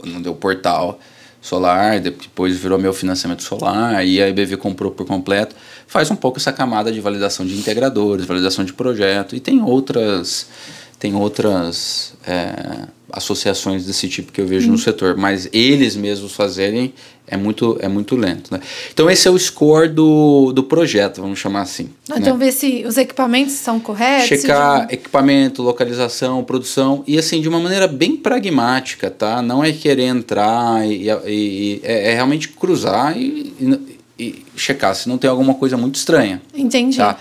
S2: Não deu portal solar, depois virou meu financiamento solar, e a BV comprou por completo. Faz um pouco essa camada de validação de integradores, validação de projeto, e tem outras, tem outras é, associações desse tipo que eu vejo hum. no setor, mas eles mesmos fazerem é muito, é muito lento. Né? Então, esse é o score do, do projeto, vamos chamar assim. Ah, né? Então, né?
S1: ver se os equipamentos são corretos. Checar
S2: equipamento, localização, produção, e assim, de uma maneira bem pragmática, tá? Não é querer entrar e, e, e é, é, realmente cruzar e, e, e checar se não tem alguma coisa muito estranha.
S1: Entendi. Tá?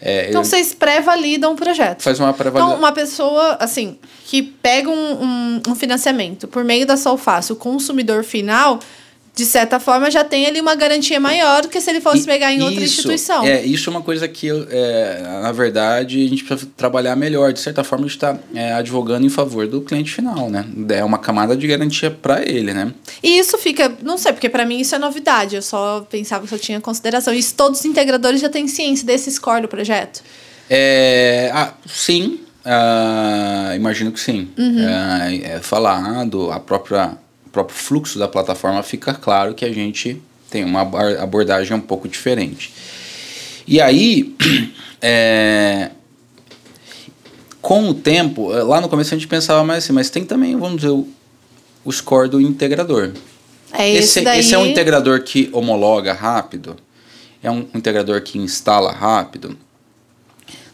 S2: É, então, eu... vocês
S1: pré-validam o projeto. Faz
S2: uma pré-validação. Então, uma
S1: pessoa, assim, que pega um, um, um financiamento por meio da Solfácil, o consumidor final de certa forma, já tem ali uma garantia maior do que se ele fosse e, pegar em outra instituição. É,
S2: isso é uma coisa que, é, na verdade, a gente precisa trabalhar melhor. De certa forma, a gente está é, advogando em favor do cliente final, né? É uma camada de garantia para ele, né?
S1: E isso fica, não sei, porque para mim isso é novidade. Eu só pensava que eu tinha consideração. Isso todos os integradores já têm ciência desse score do projeto?
S2: É, ah, sim, ah, imagino que sim. Uhum. é, é falado, a própria próprio fluxo da plataforma, fica claro que a gente tem uma abordagem um pouco diferente. E aí, é, com o tempo, é, lá no começo a gente pensava mais assim, mas tem também, vamos dizer, o, score do integrador.
S1: É esse, daí... esse é um integrador
S2: que homologa rápido, é um integrador que instala rápido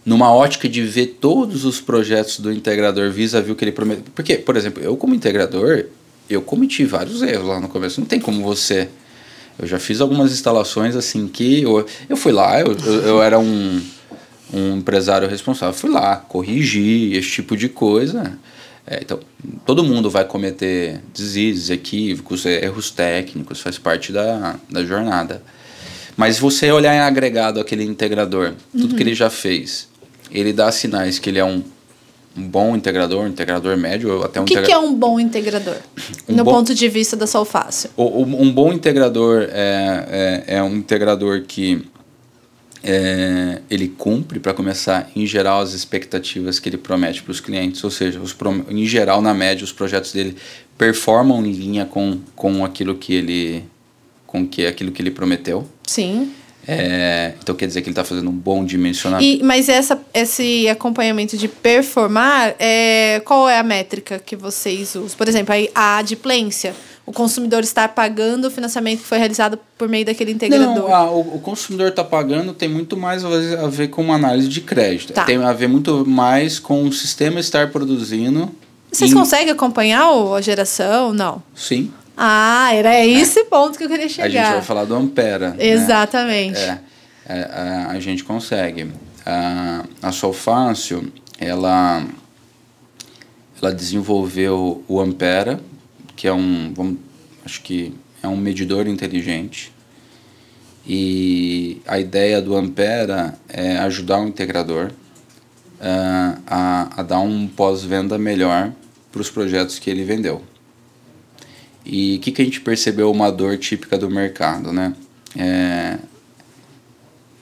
S2: numa ótica de ver todos os projetos do integrador vis a -vis o que ele prometeu. Porque, por exemplo, eu como integrador, eu cometi vários erros lá no começo. Não tem como você. Eu já fiz algumas instalações assim que. Eu, eu fui lá, eu, eu, eu era um, um empresário responsável, fui lá corrigir esse tipo de coisa. Né? É, então, todo mundo vai cometer deslizes, equívocos, é, erros técnicos, faz parte da, da jornada. Mas você olhar em agregado aquele integrador, tudo uhum. que ele já fez, ele dá sinais que ele é um um bom integrador, um integrador médio, ou até um O que, integra... que é um
S1: bom integrador, um no bom... ponto de vista da Solfácil?
S2: um bom integrador é, é, é um integrador que é, ele cumpre, para começar, em geral, as expectativas que ele promete para os clientes, ou seja, os prom... em geral, na média, os projetos dele performam em linha com, com aquilo que ele com que aquilo que ele prometeu. Sim. É, então quer dizer que ele está fazendo um bom dimensionamento. E,
S1: mas essa, esse acompanhamento de performar, é, qual é a métrica que vocês usam? Por exemplo, a adiplência. O consumidor está pagando o financiamento que foi realizado por meio daquele integrador. Não,
S2: a, o, o, consumidor está pagando tem muito mais a ver com uma análise de crédito. Tá. Tem a ver muito mais com o sistema estar produzindo. Vocês em... conseguem
S1: acompanhar a geração? Não. Sim. Ah, era é. esse é. ponto que eu queria chegar. A gente vai
S2: falar do Ampera. Né? Exatamente. Né? É, é, a, a, gente consegue. A, a Solfácio, ela, ela desenvolveu o Ampera, que é um, vamos, acho que é um medidor inteligente. E a ideia do Ampera é ajudar o integrador a, é, a, a dar um pós-venda melhor para os projetos que ele vendeu. E o que, que a gente percebeu uma dor típica do mercado, né? É,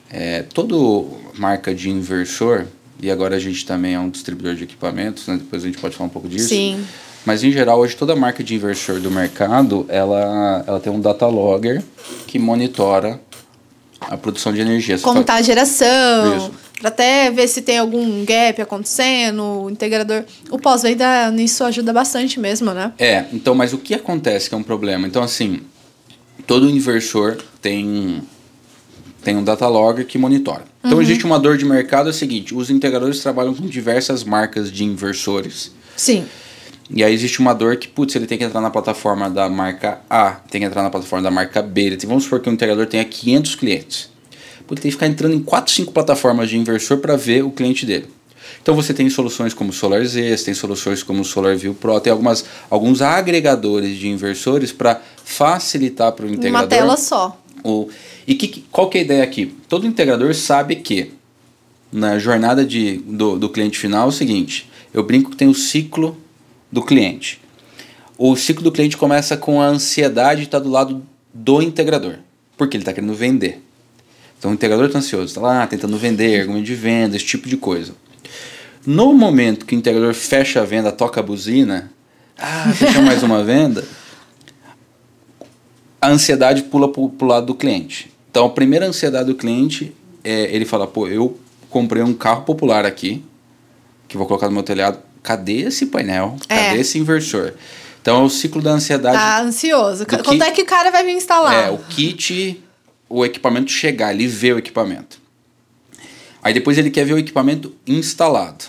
S2: é, todo marca de inversor, e agora a gente também é um distribuidor de equipamentos, né? depois a gente pode falar um pouco disso. Sim. Mas em geral, hoje toda marca de inversor do mercado, ela, ela tem um data logger que monitora a produção de energia. Como está a geração, Isso
S1: para até ver se tem algum gap acontecendo, o integrador. O pós-venda nisso ajuda bastante mesmo, né?
S2: É, então, mas o que acontece que é um problema? Então, assim, todo inversor tem, tem um data logger que monitora. Então, uhum. existe uma dor de mercado, é o seguinte, os integradores trabalham com diversas marcas de inversores. Sim. E aí existe uma dor que, putz, ele tem que entrar na plataforma da marca A, tem que entrar na plataforma da marca B. Tem, vamos supor que o integrador tenha 500 clientes ele tem que ficar entrando em 4, 5 plataformas de inversor para ver o cliente dele. Então você tem soluções como Solar Z, tem soluções como SolarView Pro, tem algumas, alguns agregadores de inversores para facilitar para o integrador. Uma tela só. O, e que, qual que é a ideia aqui? Todo integrador sabe que na jornada de, do, do cliente final é o seguinte: eu brinco que tem o ciclo do cliente. O ciclo do cliente começa com a ansiedade de estar tá do lado do integrador, porque ele está querendo vender. Então o integrador está ansioso, está lá tentando vender, argumento de venda, esse tipo de coisa. No momento que o integrador fecha a venda, toca a buzina, ah, mais uma venda, a ansiedade pula para o lado do cliente. Então a primeira ansiedade do cliente é ele fala, pô, eu comprei um carro popular aqui, que vou colocar no meu telhado, cadê esse painel? É. Cadê é. esse inversor? Então é o ciclo da ansiedade. Tá
S1: ansioso. Quando é que o cara vai me instalar? É, o
S2: kit o equipamento chegar, ele vê o equipamento. Aí depois ele quer ver o equipamento instalado.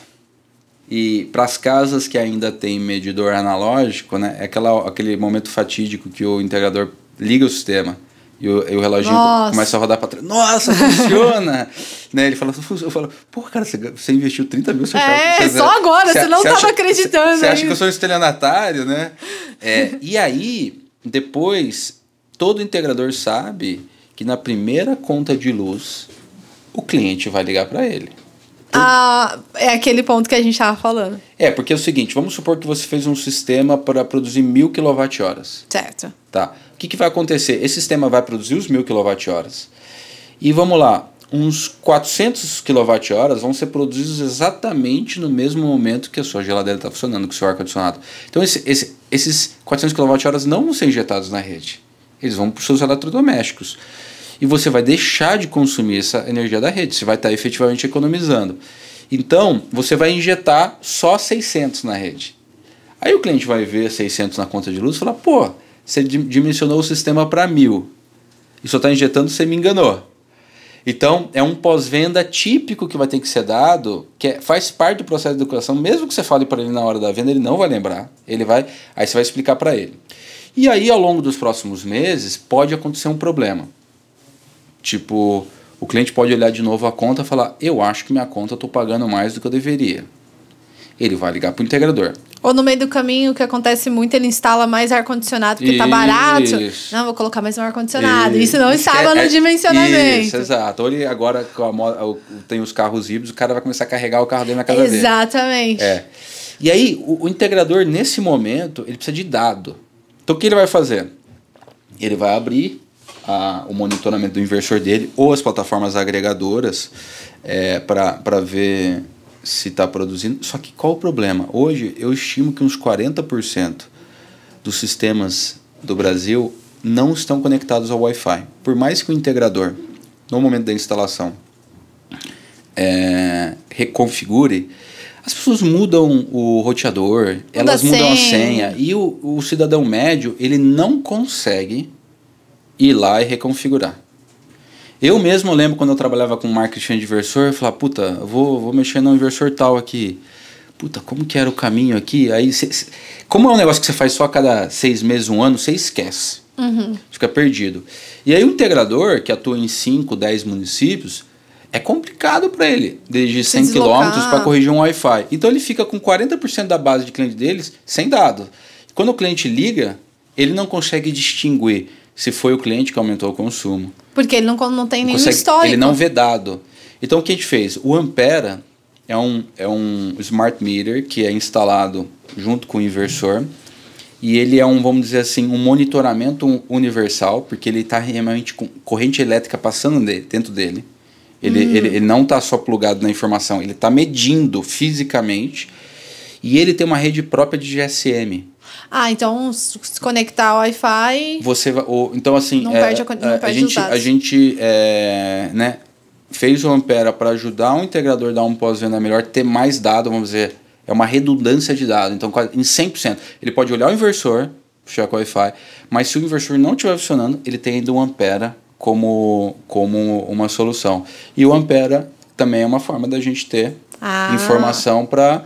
S2: E para as casas que ainda tem medidor analógico, né, é aquela, aquele momento fatídico que o integrador liga o sistema e o, e o reloginho Nossa. começa a rodar para trás. Nossa, funciona! né, ele fala, eu falo, pô, cara, você, você investiu 30 mil, você É, achava, você só agora, você, você não estava acreditando. Você acha que eu sou estelionatário, né? É, e aí, depois, todo integrador sabe que na primeira conta de luz o cliente vai ligar para ele.
S1: Ah, é aquele ponto que a gente estava falando.
S2: É, porque é o seguinte, vamos supor que você fez um sistema para produzir mil quilowatt-horas. Certo. Tá. O que, que vai acontecer? Esse sistema vai produzir os mil quilowatt-horas. E vamos lá, uns 400 quilowatt-horas vão ser produzidos exatamente no mesmo momento que a sua geladeira está funcionando, que o seu ar-condicionado. Então esse, esse, esses 400 quilowatt-horas não vão ser injetados na rede. Eles vão para os seus eletrodomésticos. E você vai deixar de consumir essa energia da rede, você vai estar efetivamente economizando. Então, você vai injetar só 600 na rede. Aí o cliente vai ver 600 na conta de luz e falar: pô, você dimensionou o sistema para mil e só está injetando, você me enganou. Então, é um pós-venda típico que vai ter que ser dado, que é, faz parte do processo de educação. Mesmo que você fale para ele na hora da venda, ele não vai lembrar. Ele vai, aí você vai explicar para ele. E aí, ao longo dos próximos meses, pode acontecer um problema. Tipo, o cliente pode olhar de novo a conta e falar: Eu acho que minha conta estou pagando mais do que eu deveria. Ele vai ligar para o integrador.
S1: Ou no meio do caminho, o que acontece muito, ele instala mais ar-condicionado porque está barato. Não, vou colocar mais um ar-condicionado. Isso. Isso. não estava é, no é- dimensionamento. Isso,
S2: exato. agora tem os carros híbridos, o cara vai começar a carregar o carro dele na casa Exatamente. dele. Exatamente. É. E aí, o, o integrador, nesse momento, ele precisa de dado. Então o que ele vai fazer? Ele vai abrir a, o monitoramento do inversor dele ou as plataformas agregadoras é, para ver se está produzindo. Só que qual o problema? Hoje eu estimo que uns 40% dos sistemas do Brasil não estão conectados ao Wi-Fi. Por mais que o integrador, no momento da instalação, é, reconfigure, as pessoas mudam o roteador, Muda elas mudam a senha. E o, o cidadão médio, ele não consegue ir lá e reconfigurar. Eu mesmo lembro quando eu trabalhava com marketing de inversor, eu falava, puta, vou, vou mexer no inversor tal aqui. Puta, como que era o caminho aqui? Aí, cê, cê, como é um negócio que você faz só a cada seis meses, um ano, você esquece. Uhum. Fica perdido. E aí o integrador, que atua em cinco dez municípios, é complicado para ele dirigir 100 km para corrigir um Wi-Fi. Então ele fica com 40% da base de cliente deles sem dados. Quando o cliente liga, ele não consegue distinguir se foi o cliente que aumentou o consumo.
S1: Porque ele não, não tem nenhuma nenhum histórico. Ele não vê
S2: dado. Então o que a gente fez? O Ampera é um, é um smart meter que é instalado junto com o inversor. E ele é um, vamos dizer assim, um monitoramento universal, porque ele está realmente com corrente elétrica passando dentro dele. Ele, hum. ele, ele não está só plugado na informação, ele está medindo fisicamente e ele tem uma rede própria de GSM.
S1: Ah, então se conectar ao Wi-Fi.
S2: Você ou, então assim. Não é, é, perde a, não a, perde a gente, a gente é, né, fez o Ampera para ajudar um integrador a dar um pós-venda melhor, ter mais dado, vamos dizer. É uma redundância de dado. Então, em 100%. Ele pode olhar o inversor, puxar com o Wi-Fi, mas se o inversor não estiver funcionando, ele tem ainda um Ampera como, como uma solução. E o Ampera também é uma forma da gente ter
S1: ah. informação
S2: para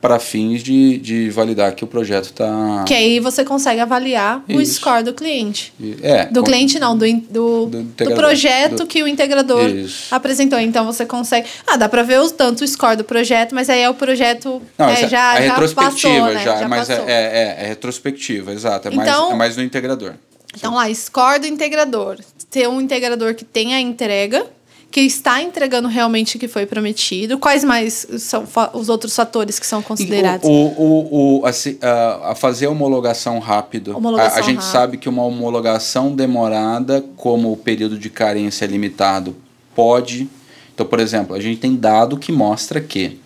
S2: para fins de, de validar que o projeto está... Que
S1: aí você consegue avaliar isso. o score do cliente.
S2: É. Do com... cliente
S1: não, do, do, do, do projeto do... que o integrador isso. apresentou. Então você consegue... Ah, dá para ver o, tanto o score do projeto, mas aí é o projeto... Não, é, é já, já retrospectiva, passou, né? já, já mas
S2: é, passou. É, é, é, retrospectiva, exato. É, então, mais, é então mais do integrador.
S1: Então Sim. lá, score do integrador ter um integrador que tenha a entrega, que está entregando realmente o que foi prometido? Quais mais são os outros fatores que são considerados? O,
S2: o, o, assim, a, a, fazer a homologação rápido. Homologação a, a gente rápido. sabe que uma homologação demorada, como o período de carência é limitado, pode. Então, por exemplo, a gente tem dado que mostra que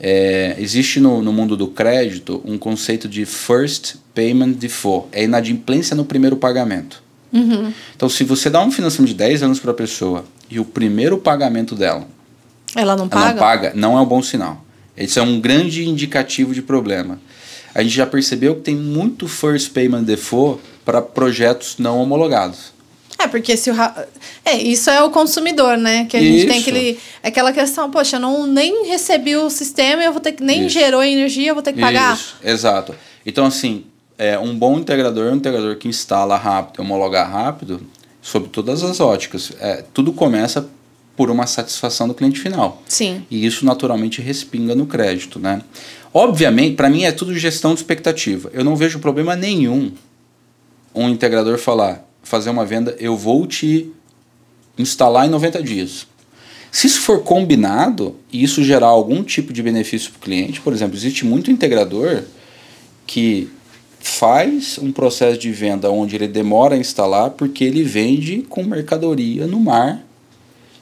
S2: é, existe no, no mundo do crédito um conceito de first payment default, é inadimplência no primeiro pagamento. Uhum. Então, se você dá um financiamento de 10 anos para a pessoa e o primeiro pagamento dela.
S1: Ela não ela paga? Não paga,
S2: não é um bom sinal. Isso é um grande indicativo de problema. A gente já percebeu que tem muito first payment default para projetos não homologados.
S1: É, porque se o. Ra... É, isso é o consumidor, né? Que a gente tem aquele, aquela questão, poxa, eu não, nem recebi o sistema, eu vou ter que. Nem isso. gerou energia, eu vou ter que pagar. Isso,
S2: exato. Então, assim, é, um bom integrador é um integrador que instala rápido, homologa rápido, sob todas as óticas. É, tudo começa por uma satisfação do cliente final. Sim. E isso naturalmente respinga no crédito, né? Obviamente, para mim é tudo gestão de expectativa. Eu não vejo problema nenhum um integrador falar, fazer uma venda, eu vou te instalar em 90 dias. Se isso for combinado e isso gerar algum tipo de benefício para o cliente, por exemplo, existe muito integrador que faz um processo de venda onde ele demora a instalar porque ele vende com mercadoria no mar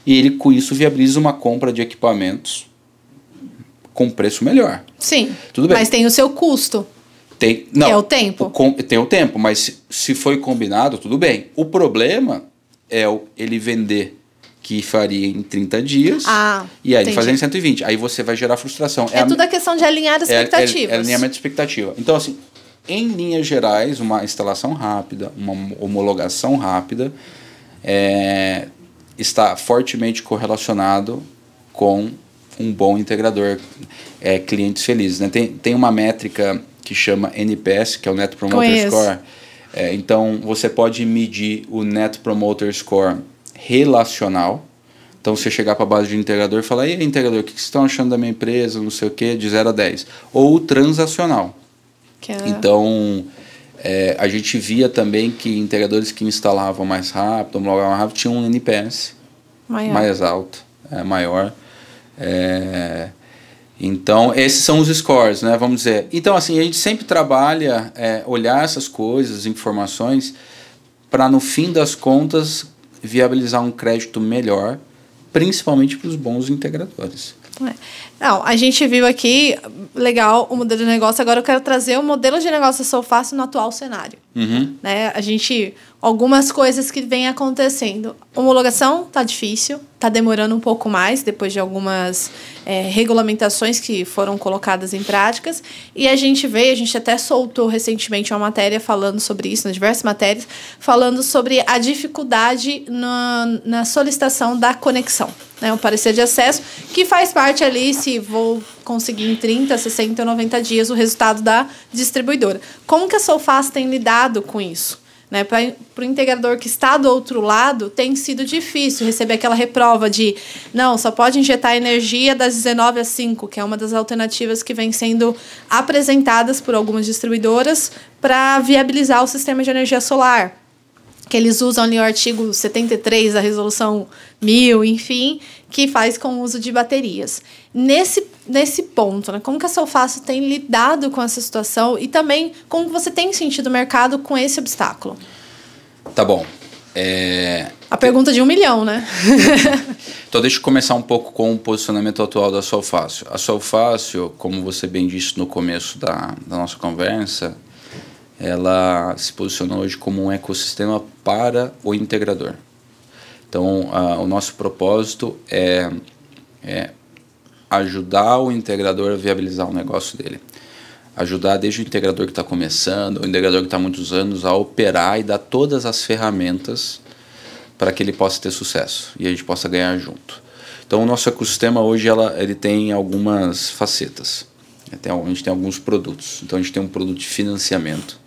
S2: e ele com isso viabiliza uma compra de equipamentos com preço melhor. Sim. Tudo bem. Mas tem o seu custo. Tem, não, é o tempo. O com, tem o tempo, mas se foi combinado, tudo bem. O problema é o, ele vender que faria em 30 dias
S1: ah, e aí entendi. fazer em
S2: 120. Aí você vai gerar frustração. É, é tudo a
S1: questão de alinhar as expectativas. É, é, é alinhamento
S2: de expectativa. Então, assim, em linhas gerais, uma instalação rápida, uma homologação rápida, é, está fortemente correlacionado com um bom integrador, é, clientes felizes. Né? Tem, tem uma métrica que chama NPS, que é o Net Promoter Conheço. Score. É, então, você pode medir o Net Promoter Score relacional. Então, você chegar para a base de integrador e falar, e integrador, o que vocês estão achando da minha empresa, não sei o quê, de 0 a 10. Ou o transacional. É então, é, a gente via também que integradores que instalavam mais rápido, homologavam mais rápido, tinham um NPS maior. mais alto, é, maior. É, então, esses são os scores, né? Vamos dizer. Então, assim, a gente sempre trabalha é, olhar essas coisas, informações, para no fim das contas viabilizar um crédito melhor, principalmente para os bons integradores.
S1: É. Não, a gente viu aqui, legal, o modelo de negócio. Agora eu quero trazer o modelo de negócio sou fácil no atual cenário. Uhum. Né? A gente. Algumas coisas que vêm acontecendo. Homologação tá difícil, tá demorando um pouco mais depois de algumas é, regulamentações que foram colocadas em práticas. E a gente veio, a gente até soltou recentemente uma matéria falando sobre isso, nas diversas matérias, falando sobre a dificuldade na, na solicitação da conexão. Né, o parecer de acesso, que faz parte ali, se vou conseguir em 30, 60 ou 90 dias o resultado da distribuidora. Como que a Solfaz tem lidado com isso? Né? Para o integrador que está do outro lado, tem sido difícil receber aquela reprova de não, só pode injetar energia das 19 às 5, que é uma das alternativas que vem sendo apresentadas por algumas distribuidoras para viabilizar o sistema de energia solar que eles usam ali o artigo 73 da resolução 1000, enfim, que faz com o uso de baterias. Nesse, nesse ponto, né, como que a Solfácio tem lidado com essa situação e também como você tem sentido o mercado com esse obstáculo?
S2: Tá bom. É... A
S1: pergunta de um milhão, né?
S2: então, deixa eu começar um pouco com o posicionamento atual da Solfácio. A Solfácio, como você bem disse no começo da, da nossa conversa, ela se posiciona hoje como um ecossistema para o integrador. Então, a, o nosso propósito é, é ajudar o integrador a viabilizar o negócio dele. Ajudar desde o integrador que está começando, o integrador que está há muitos anos, a operar e dar todas as ferramentas para que ele possa ter sucesso e a gente possa ganhar junto. Então, o nosso ecossistema hoje ela, ele tem algumas facetas. Tem, a gente tem alguns produtos. Então, a gente tem um produto de financiamento,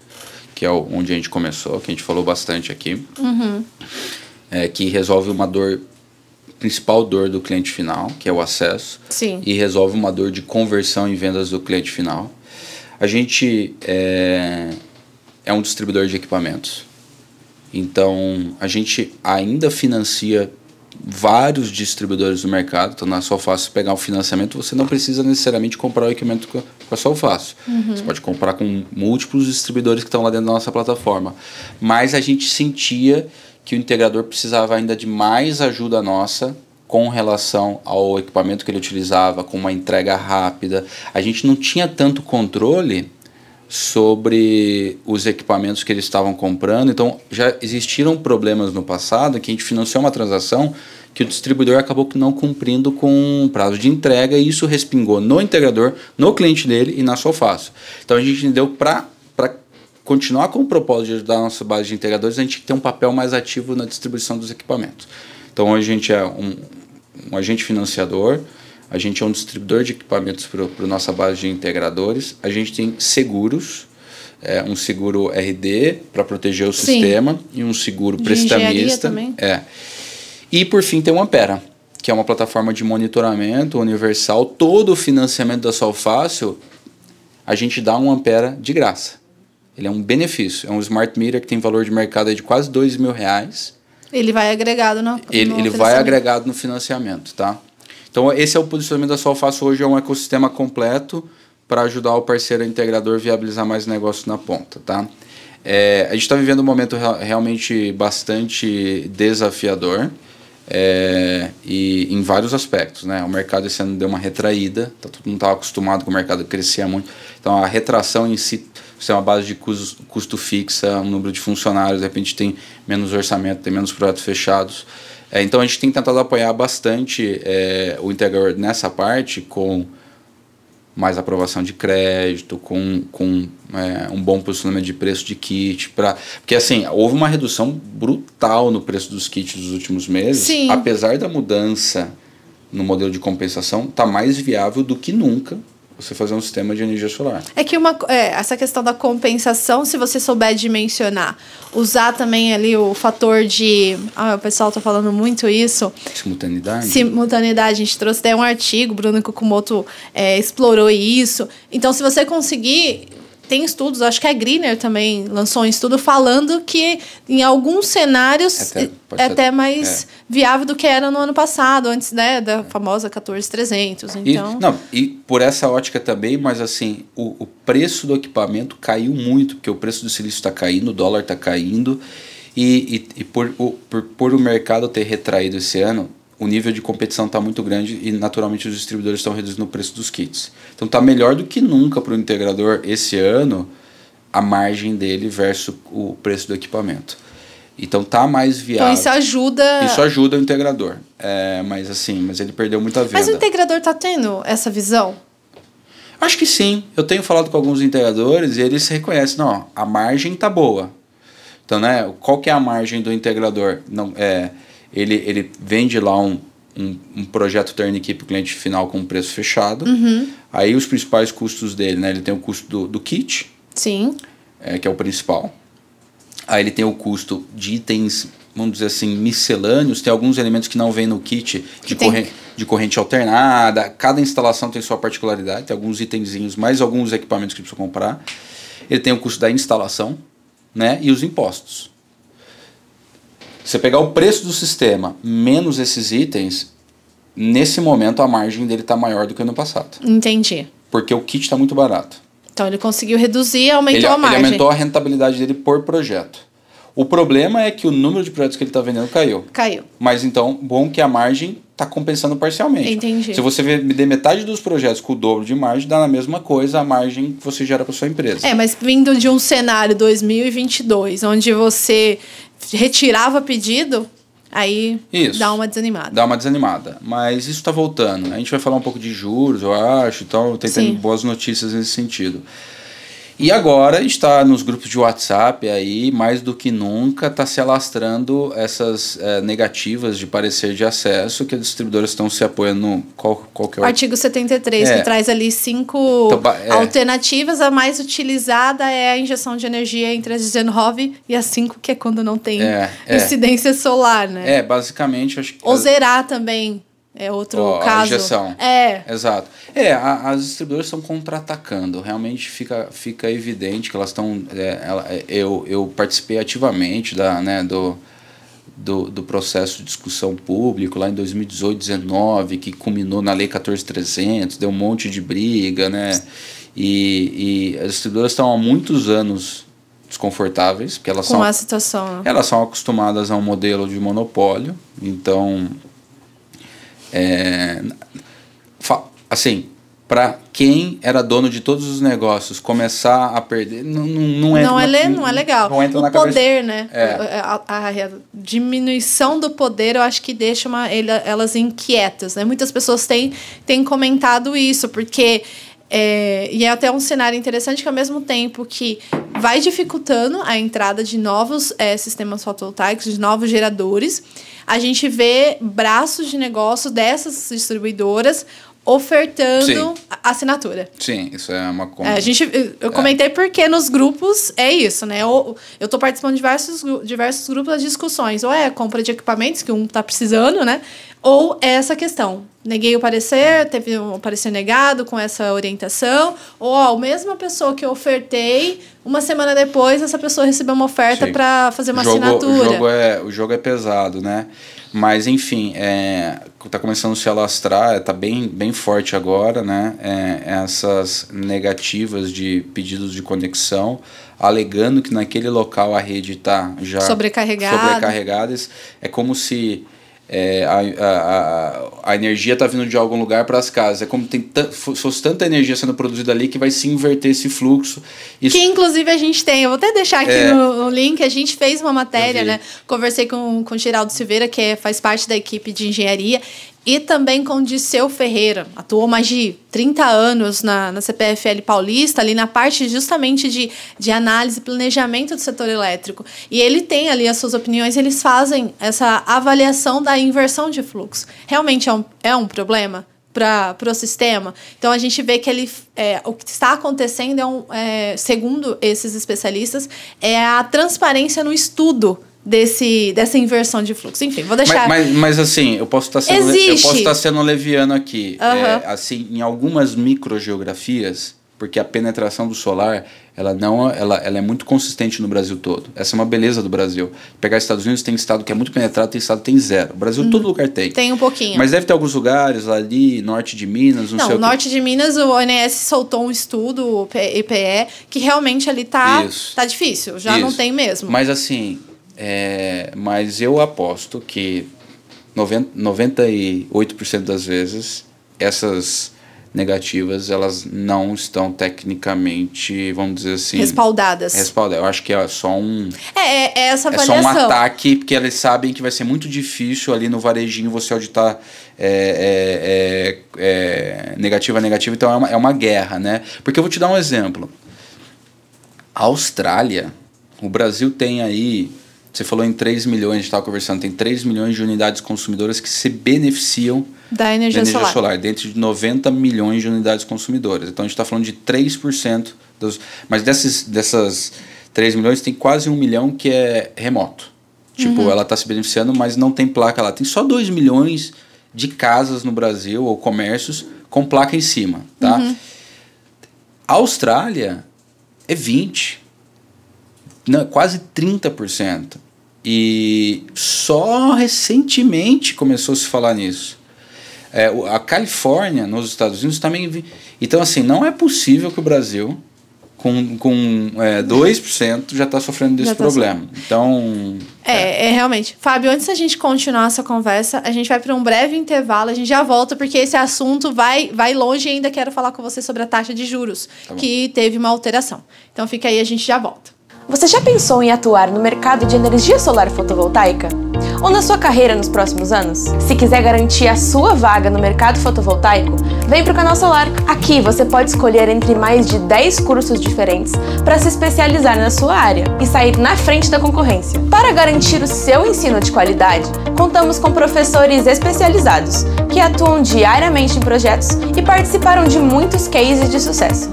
S2: que é onde a gente começou, que a gente falou bastante aqui, uhum. é, que resolve uma dor principal dor do cliente final, que é o acesso, Sim. e resolve uma dor de conversão em vendas do cliente final. A gente é, é um distribuidor de equipamentos. Então, a gente ainda financia vários distribuidores do mercado. Então, na é Solfácil, pegar um financiamento, você não precisa necessariamente comprar o equipamento com a Solfácil. Uhum. Você pode comprar com múltiplos distribuidores que estão lá dentro da nossa plataforma. Mas a gente sentia que o integrador precisava ainda de mais ajuda nossa com relação ao equipamento que ele utilizava, com uma entrega rápida. A gente não tinha tanto controle sobre os equipamentos que eles estavam comprando. Então, já existiram problemas no passado que a gente financiou uma transação que o distribuidor acabou não cumprindo com o prazo de entrega e isso respingou no integrador, no cliente dele e na face. Então, a gente entendeu para continuar com o propósito de ajudar a nossa base de integradores, a gente tem ter um papel mais ativo na distribuição dos equipamentos. Então, hoje a gente é um, um agente financiador, a gente é um distribuidor de equipamentos para a nossa base de integradores, a gente tem seguros, é, um seguro RD para proteger o Sim. sistema e um seguro de prestamista. Também. É. E por fim tem o Ampera, que é uma plataforma de monitoramento universal. Todo o financiamento da Sol Fácil, a gente dá um Ampera de graça. Ele é um benefício, é um smart meter que tem valor de mercado de quase dois mil reais.
S1: Ele vai agregado no, ele, no ele vai
S2: agregado no financiamento, tá? Então, esse é o posicionamento da Solfaço hoje, é um ecossistema completo para ajudar o parceiro integrador a viabilizar mais negócios na ponta, tá? É, a gente está vivendo um momento realmente bastante desafiador é, e em vários aspectos, né? O mercado esse ano deu uma retraída, tá, todo mundo estava tá acostumado com o mercado crescer muito. Então, a retração em si, você é uma base de custo, custo fixa, um número de funcionários, de repente tem menos orçamento, tem menos projetos fechados. É, então a gente tem tentado apoiar bastante é, o integrador nessa parte com mais aprovação de crédito, com, com é, um bom posicionamento de preço de kit. Pra, porque assim, houve uma redução brutal no preço dos kits nos últimos meses. Sim. Apesar da mudança no modelo de compensação, está mais viável do que nunca você fazer um sistema de energia solar.
S1: É que uma, é, essa questão da compensação, se você souber dimensionar, usar também ali o fator de. Ah, o pessoal está falando muito isso.
S2: Simultaneidade.
S1: Simultaneidade. A gente trouxe até um artigo, Bruno Kukumoto é, explorou isso. Então, se você conseguir tem estudos, acho que a Greener também lançou um estudo falando que em alguns cenários é, até, é ser, até mais é. viável do que era no ano passado, antes né, da famosa 14300. Então... E, não,
S2: e por essa ótica também, mas assim, o, o preço do equipamento caiu muito, porque o preço do silício está caindo, o dólar está caindo, e, e, e por, o, por, por o mercado ter retraído esse ano, o nível de competição está muito grande e naturalmente os distribuidores estão reduzindo o preço dos kits. Então está melhor do que nunca para o integrador esse ano a margem dele versus o preço do equipamento. Então tá mais então, viável. Então isso
S1: ajuda. Isso
S2: ajuda o integrador. É, mas assim, mas ele perdeu muita venda. Mas o
S1: integrador tá tendo essa visão? Acho que sim.
S2: Eu tenho falado com alguns integradores e eles reconhecem, não, a margem tá boa. Então, né, qual que é a margem do integrador? Não, é, ele, ele vende lá um, um, um projeto turnkey para o cliente final com um preço fechado. Uhum. Aí os principais custos dele, né? Ele tem o custo do, do kit. Sim. É, que é o principal. Aí ele tem o custo de itens, vamos dizer assim, miscelâneos. Tem alguns elementos que não vêm no kit de, corrente, de corrente alternada. Cada instalação tem sua particularidade. Tem alguns itenzinhos, mais alguns equipamentos que precisa comprar. Ele tem o custo da instalação, né? E os impostos você pegar o preço do sistema menos esses itens, nesse momento a margem dele está maior do que ano passado.
S1: Entendi.
S2: Porque o kit está muito barato.
S1: Então ele conseguiu reduzir e aumentou ele, a margem. Ele aumentou a
S2: rentabilidade dele por projeto. O problema é que o número de projetos que ele está vendendo caiu. Caiu. Mas então, bom que a margem está compensando parcialmente.
S1: Entendi. Se você
S2: vender metade dos projetos com o dobro de margem, dá na mesma coisa a margem que você gera para sua empresa. É, mas
S1: vindo de um cenário 2022, onde você retirava pedido, aí isso. dá uma desanimada. Dá
S2: uma desanimada. Mas isso está voltando. Né? A gente vai falar um pouco de juros, eu acho, então tem, tem boas notícias nesse sentido. E agora está nos grupos de WhatsApp aí, mais do que nunca, está se alastrando essas é, negativas de parecer de acesso que as distribuidoras estão se apoiando no qual, qual que é o... Artigo
S1: 73, é. que traz ali cinco então, é. alternativas. A mais utilizada é a injeção de energia entre as 19 e as 5, que é quando não tem é, é. incidência solar, né? É,
S2: basicamente... Acho que... Ou
S1: zerar também é outro oh, caso. Injeção. É.
S2: Exato. É, a, as distribuidoras estão contra-atacando. Realmente fica, fica evidente que elas estão. É, é eu, eu participei ativamente da, né, do, do, do, processo de discussão público lá em 2018, 2019, que culminou na Lei 14300, deu um monte de briga, né? E, e as distribuidoras estão há muitos anos desconfortáveis, porque elas Com são. a
S1: situação. Né? Elas são
S2: acostumadas a um modelo de monopólio, então é, assim, para quem era dono de todos os negócios começar a perder, não, não,
S1: não entra. Não, é na, é, não é legal. Não entra o na poder, cabeça. né? É. É, é. A, a, a, diminuição do poder, eu acho que deixa uma, elas inquietas, né? Muitas pessoas têm, têm comentado isso, porque é, e é até um cenário interessante que, ao mesmo tempo que vai dificultando a entrada de novos é, sistemas fotovoltaicos, de novos geradores, a gente vê braços de negócio dessas distribuidoras ofertando Sim. assinatura.
S2: Sim, isso é uma
S1: coisa. É, a gente, eu é. comentei porque nos grupos é isso, né? eu eu estou participando de diversos, diversos grupos das discussões. Ou é compra de equipamentos, que um está precisando, né? ou é essa questão. Neguei o parecer, teve um parecer negado com essa orientação, ou ó, a mesma pessoa que eu ofertei, uma semana depois essa pessoa recebeu uma oferta para fazer uma jogo, assinatura. O jogo,
S2: é, o jogo é pesado, né? Mas enfim, é, tá começando a se alastrar, tá bem, bem forte agora, né? É, essas negativas de pedidos de conexão, alegando que naquele local a rede está já sobrecarregada. sobrecarregada. É como se é, a, a, a, energia está vindo de algum lugar para as casas. É como se fosse tanta energia sendo produzida ali que vai se inverter esse fluxo. Isso... Que
S1: inclusive a gente tem, eu vou até deixar aqui é... no, link, a gente fez uma matéria, né? Conversei com, com o Geraldo Silveira, que é, faz parte da equipe de engenharia, e também com Disseu Ferreira. Atuou mais de 30 anos na, na CPFL Paulista, ali na parte justamente de, de análise e planejamento do setor elétrico. E ele tem ali as suas opiniões, eles fazem essa avaliação da inversão de fluxo. Realmente é um, é um problema? para o sistema. Então a gente vê que ele, é, o que está acontecendo é, um, é, segundo esses especialistas, é a transparência no estudo desse, dessa inversão de fluxo. Enfim, vou deixar. Mas, mas,
S2: mas assim, eu posso estar tá sendo, eu posso estar tá sendo leviano aqui. Uhum. É, assim, em algumas microgeografias, porque a penetração do solar ela não ela, ela é muito consistente no Brasil todo. Essa é uma beleza do Brasil. Pegar Estados Unidos tem estado que é muito penetrado, tem estado que tem zero. O Brasil hum. todo lugar tem. Tem
S1: um pouquinho. Mas deve
S2: ter alguns lugares ali, norte de Minas, não, não sei o norte
S1: que. de Minas o ONS soltou um estudo, o IPE, que realmente ali tá tá difícil, já Isso. não tem mesmo. Mas
S2: assim, é, mas eu aposto que 90, 98% das vezes essas negativas elas não estão tecnicamente, vamos dizer assim. Respaldadas. Respaldadas. Eu acho que é só um.
S1: É, é, é essa avaliação. É só um
S2: ataque, porque eles sabem que vai ser muito difícil ali no varejinho você auditar é é, é, é, negativa, negativa. Então é uma, é uma guerra, né? Porque eu vou te dar um exemplo. A Austrália, o Brasil tem aí você falou em 3 milhões, a gente estava conversando, tem 3 milhões de unidades consumidoras que se beneficiam
S1: da energia, da energia solar. solar.
S2: dentro de 90 milhões de unidades consumidoras. Então a gente está falando de 3% dos. Mas desses, dessas 3 milhões, tem quase 1 milhão que é remoto. Tipo, uhum. ela está se beneficiando, mas não tem placa lá. Tem só 2 milhões de casas no Brasil ou comércios com placa em cima, tá? Uhum. A Austrália é 20. Não, é quase 30%. E só recentemente começou a se falar nisso. É, a Califórnia, nos Estados Unidos, também. Então, assim, não é possível que o Brasil, com, com é, 2%, já está sofrendo desse tá problema. Então.
S1: É, é. é, realmente. Fábio, antes da gente continuar essa conversa, a gente vai para um breve intervalo, a gente já volta, porque esse assunto vai, vai longe e ainda quero falar com você sobre a taxa de juros, tá que teve uma alteração. Então, fica aí, a gente já volta. Você já pensou em atuar no mercado de energia solar fotovoltaica? Ou na sua carreira nos próximos anos? Se quiser garantir a sua vaga no mercado fotovoltaico, vem para o Canal Solar. Aqui você pode escolher entre mais de 10 cursos diferentes para se especializar na sua área e sair na frente da concorrência. Para garantir o seu ensino de qualidade, contamos com professores especializados que atuam diariamente em projetos e participaram de muitos cases de sucesso.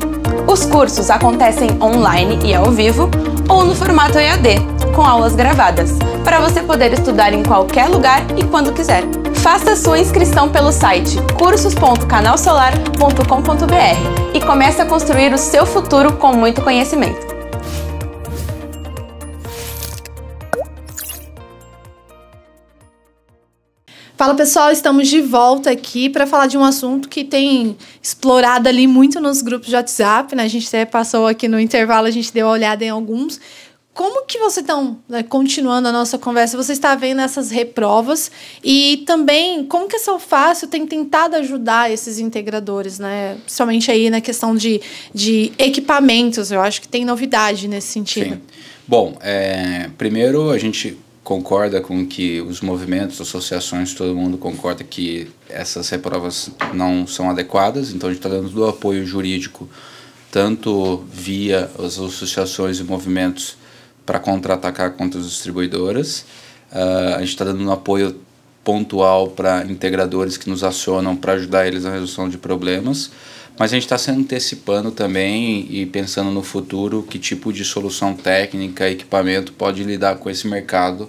S1: Os cursos acontecem online e ao vivo ou no formato EAD, com aulas gravadas, para você poder estudar em qualquer lugar e quando quiser. Faça sua inscrição pelo site cursos.canalsolar.com.br e comece a construir o seu futuro com muito conhecimento. Fala pessoal, estamos de volta aqui para falar de um assunto que tem explorado ali muito nos grupos de WhatsApp, né? A gente até passou aqui no intervalo, a gente deu uma olhada em alguns. Como que você está né, continuando a nossa conversa, você está vendo essas reprovas e também como que a é São Fácil tem tentado ajudar esses integradores, né? Principalmente aí na questão de, de equipamentos, eu acho que tem novidade nesse sentido. Sim.
S2: Bom, é, primeiro a gente concorda com que os movimentos, associações, todo mundo concorda que essas reprovas não são adequadas, então a gente está dando do apoio jurídico, tanto via as associações e movimentos para contra-atacar contra as distribuidoras, uh, a gente está dando um apoio pontual para integradores que nos acionam para ajudar eles na resolução de problemas, mas a gente está se antecipando também e pensando no futuro que tipo de solução técnica, equipamento pode lidar com esse mercado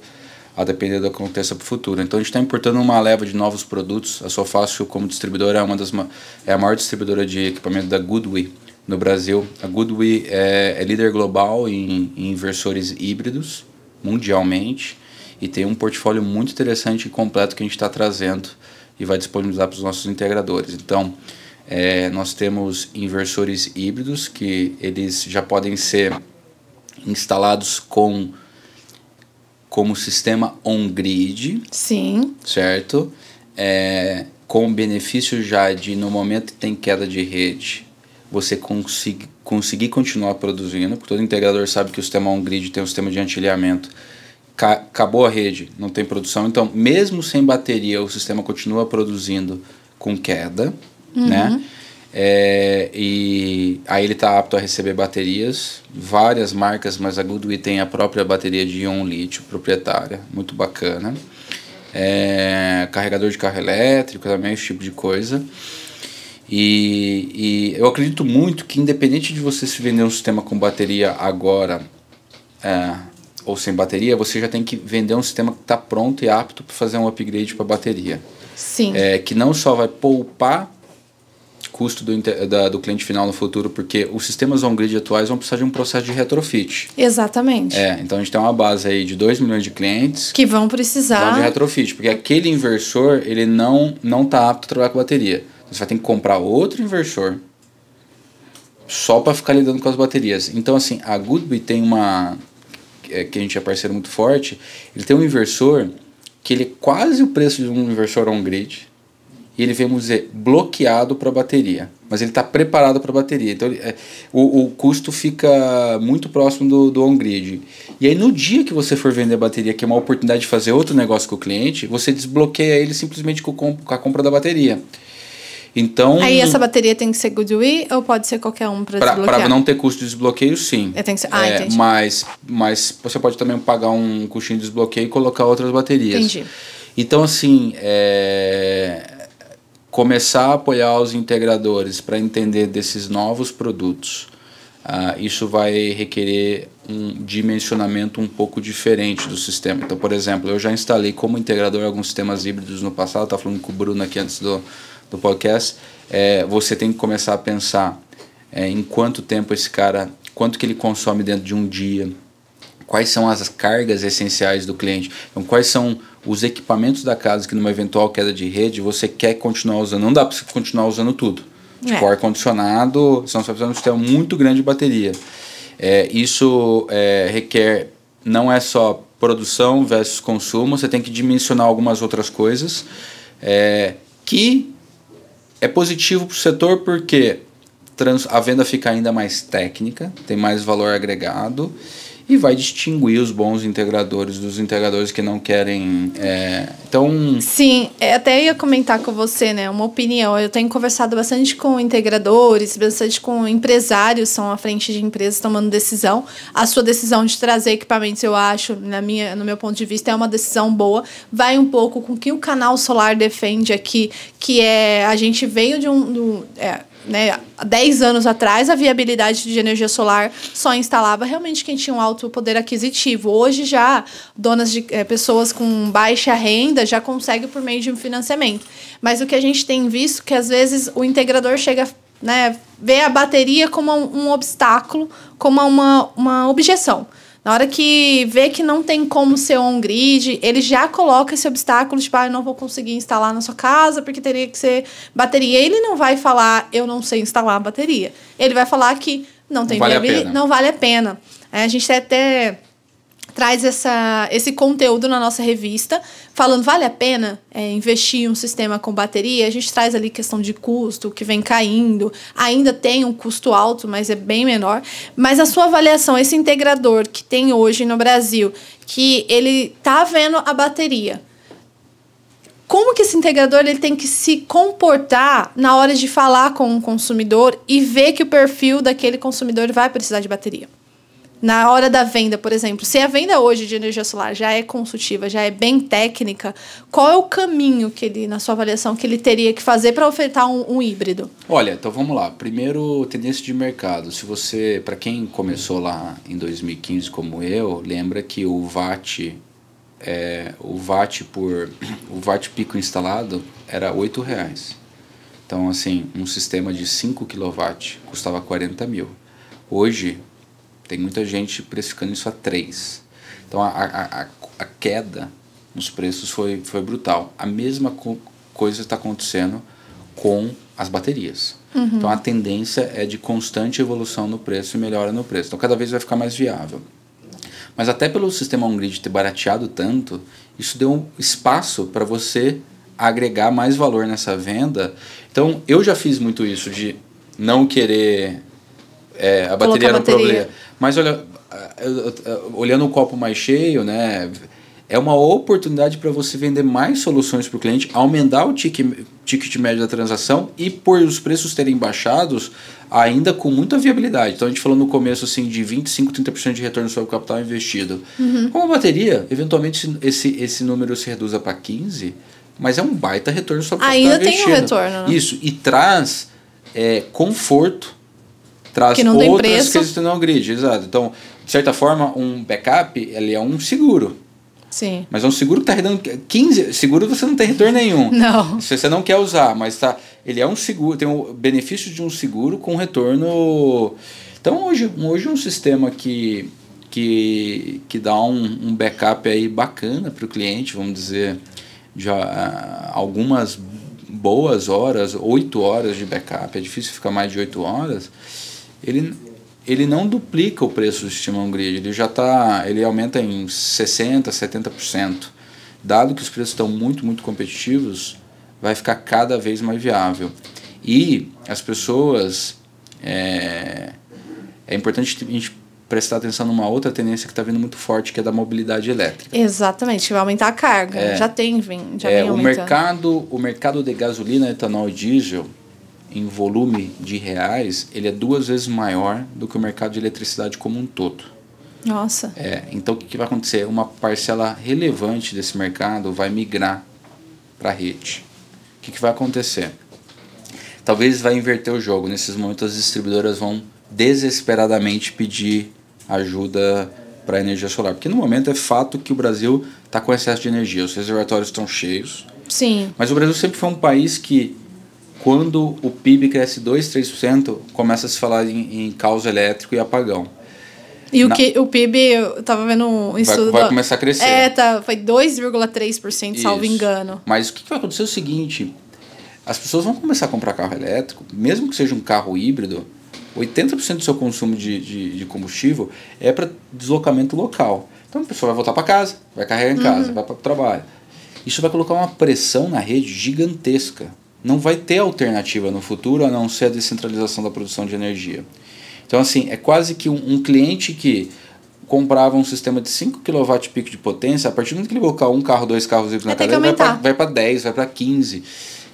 S2: a depender do que aconteça para o futuro. Então a gente está importando uma leva de novos produtos. A Sofácil, como distribuidora, é, uma das, é a maior distribuidora de equipamento da Goodwill no Brasil. A Goodwill é, é líder global em, em inversores híbridos mundialmente e tem um portfólio muito interessante e completo que a gente está trazendo e vai disponibilizar para os nossos integradores. Então, é, nós temos inversores híbridos que eles já podem ser instalados com como sistema on-grid.
S1: Sim.
S2: Certo? É, com benefício já de no momento que tem queda de rede, você consiga, conseguir continuar produzindo, porque todo integrador sabe que o sistema on-grid tem um sistema de antilhamento. Ca acabou a rede, não tem produção, então mesmo sem bateria o sistema continua produzindo com queda uhum. né? É, e aí ele está apto a receber baterias, várias marcas, mas a Goodwill tem a própria bateria de ion lítio proprietária, muito bacana. É, carregador de carro elétrico também, esse tipo de coisa. E, e eu acredito muito que independente de você se vender um sistema com bateria agora é, ou sem bateria, você já tem que vender um sistema que está pronto e apto para fazer um upgrade para bateria.
S1: Sim. É,
S2: que não só vai poupar custo do, da, do cliente final no futuro, porque os sistemas on-grid atuais vão precisar de um processo de retrofit.
S1: Exatamente. É,
S2: então a gente tem uma base aí de 2 milhões de clientes
S1: que vão precisar de
S2: retrofit, porque aquele inversor ele não não está apto a trabalhar com bateria. Então, você vai ter que comprar outro inversor só para ficar lidando com as baterias. Então assim, a Goodby tem uma é, que a gente é parceiro muito forte, ele tem um inversor que ele é quase o preço de um inversor on-grid e ele vem, vamos dizer, bloqueado para a bateria. Mas ele está preparado para a bateria. Então ele, é, o, o, custo fica muito próximo do, do on-grid. E aí no dia que você for vender a bateria, que é uma oportunidade de fazer outro negócio com o cliente, você desbloqueia ele simplesmente com, com a compra da bateria. Então. Aí essa
S1: bateria tem que ser Goodwill ou pode ser qualquer um para desbloquear? Para não
S2: ter custo de desbloqueio, sim. Eu é, tenho que ser... Ah, é, entendi. Mas, mas você pode também pagar um custinho de desbloqueio e colocar outras baterias. Entendi. Então, assim, é, começar a apoiar os integradores para entender desses novos produtos, uh, isso vai requerer um dimensionamento um pouco diferente do sistema. Então, por exemplo, eu já instalei como integrador alguns sistemas híbridos no passado, estava tá falando com o Bruno aqui antes do, do podcast, é, você tem que começar a pensar é, em quanto tempo esse cara, quanto que ele consome dentro de um dia, quais são as cargas essenciais do cliente, então quais são os equipamentos da casa que numa eventual queda de rede você quer continuar usando. Não dá para você continuar usando tudo. Tipo, é. Tipo, ar-condicionado, senão você vai precisar de um sistema muito grande de bateria. É, isso é, requer, não é só produção versus consumo, você tem que dimensionar algumas outras coisas. É, que é positivo para o setor porque trans, a venda fica ainda mais técnica, tem mais valor agregado e vai distinguir os bons integradores dos integradores que não querem. É, então.
S1: Sim, é, até ia comentar com você, né? Uma opinião. Eu tenho conversado bastante com integradores, bastante com empresários, são à frente de empresas tomando decisão. A sua decisão de trazer equipamentos, eu acho, na minha, no meu ponto de vista, é uma decisão boa. Vai um pouco com o que o canal solar defende aqui, que é a gente veio de um. é, né, 10 anos atrás, a viabilidade de energia solar só instalava realmente quem tinha um alto poder aquisitivo. Hoje já donas de é, pessoas com baixa renda já conseguem por meio de um financiamento. Mas o que a gente tem visto que às vezes o integrador chega, né, vê a bateria como um, um obstáculo, como uma, uma objeção. Na hora que vê que não tem como ser on-grid, ele já coloca esse obstáculo, tipo, ah, eu não vou conseguir instalar na sua casa porque teria que ser bateria. Ele não vai falar, eu não sei instalar a bateria. Ele vai falar que não tem não vale viabilidade, não vale a pena. É, a gente até traz essa, esse conteúdo na nossa revista, falando vale a pena é, investir em um sistema com bateria. A gente traz ali questão de custo, que vem caindo, ainda tem um custo alto, mas é bem menor. Mas a sua avaliação, esse integrador que tem hoje no Brasil, que ele está vendo a bateria. Como que esse integrador ele tem que se comportar na hora de falar com o consumidor e ver que o perfil daquele consumidor vai precisar de bateria? na hora da venda, por exemplo, se a venda hoje de energia solar já é consultiva, já é bem técnica, qual é o caminho que ele, na sua avaliação, que ele teria que fazer para ofertar um, um, híbrido?
S2: Olha, então vamos lá. Primeiro, tendência de mercado. Se você, para quem começou lá em 2015 como eu, lembra que o VAT, é, o VAT por, o VAT pico instalado era R$ reais. Então, assim, um sistema de 5 kW custava 40 mil. Hoje, tem muita gente precificando isso a 3. Então a, a, a queda nos preços foi, foi brutal. A mesma co coisa está acontecendo com as baterias. Uhum. Então a tendência é de constante evolução no preço e melhora no preço. Então cada vez vai ficar mais viável. Mas até pelo sistema on-grid ter barateado tanto, isso deu um espaço para você agregar mais valor nessa venda. Então eu já fiz muito isso de não querer é, a bateria Colocar era um bateria. problema. Mas olha, é, olhando o copo mais cheio, né? É uma oportunidade para você vender mais soluções para o cliente, aumentar o ticket, ticket médio da transação e por os preços terem baixados, ainda com muita viabilidade. Então a gente falou no começo assim de 25, 30% de retorno sobre o capital investido. Uhum. Com a bateria, eventualmente esse, esse número se reduza para 15, mas é um baita retorno sobre o capital investido. Ainda tem um retorno. Né? Isso, e traz é, conforto traz outras que existem no é grid, exato. Então, de certa forma, um backup ele é um seguro. Sim. Mas é um seguro que está rendendo 15. Seguro você não tem retorno nenhum. Não. Se você não quer usar, mas tá, ele é um seguro, tem o benefício de um seguro com retorno. Então hoje, hoje um sistema que, que, que dá um, um backup aí bacana para o cliente, vamos dizer, já ah, algumas boas horas, 8 horas de backup, é difícil ficar mais de 8 horas ele, ele não duplica o preço do estimão grid, ele já está ele aumenta em 60%, 70%. Dado que os preços estão muito, muito competitivos, vai ficar cada vez mais viável. E as pessoas, é, é importante a gente prestar atenção numa outra tendência que está vindo muito forte, que é da mobilidade elétrica.
S1: Exatamente, vai aumentar a carga. É, já tem, vem, já é, vem aumentando. o
S2: mercado, o mercado de gasolina, etanol e diesel em volume de reais, ele é duas vezes maior do que o mercado de eletricidade como um todo.
S1: Nossa. É,
S2: então o que, que vai acontecer? Uma parcela relevante desse mercado vai migrar para a rede. O que, que vai acontecer? Talvez vai inverter o jogo. Nesses momentos as distribuidoras vão desesperadamente pedir ajuda para a energia solar. Porque no momento é fato que o Brasil está com excesso de energia, os reservatórios estão cheios. Sim. Mas o Brasil sempre foi um país que quando o PIB cresce 2, 3%, começa a se falar em, em caos elétrico e apagão.
S1: E o, que, o PIB, eu estava vendo um estudo. Vai, vai começar a crescer. É, tá, foi 2,3%, salvo engano.
S2: Mas o que, que vai acontecer é o seguinte: as pessoas vão começar a comprar carro elétrico, mesmo que seja um carro híbrido, 80% do seu consumo de, de, de combustível é para deslocamento local. Então a pessoa vai voltar para casa, vai carregar em uhum. casa, uhum. vai para o trabalho. Isso vai colocar uma pressão na rede gigantesca não vai ter alternativa no futuro a não ser a descentralização da produção de energia. Então, assim, é quase que um, um cliente que comprava um sistema de 5 kW pico de potência, a partir do momento que ele colocar um carro, dois carros na cadeira cadeia, vai para 10, vai para 15.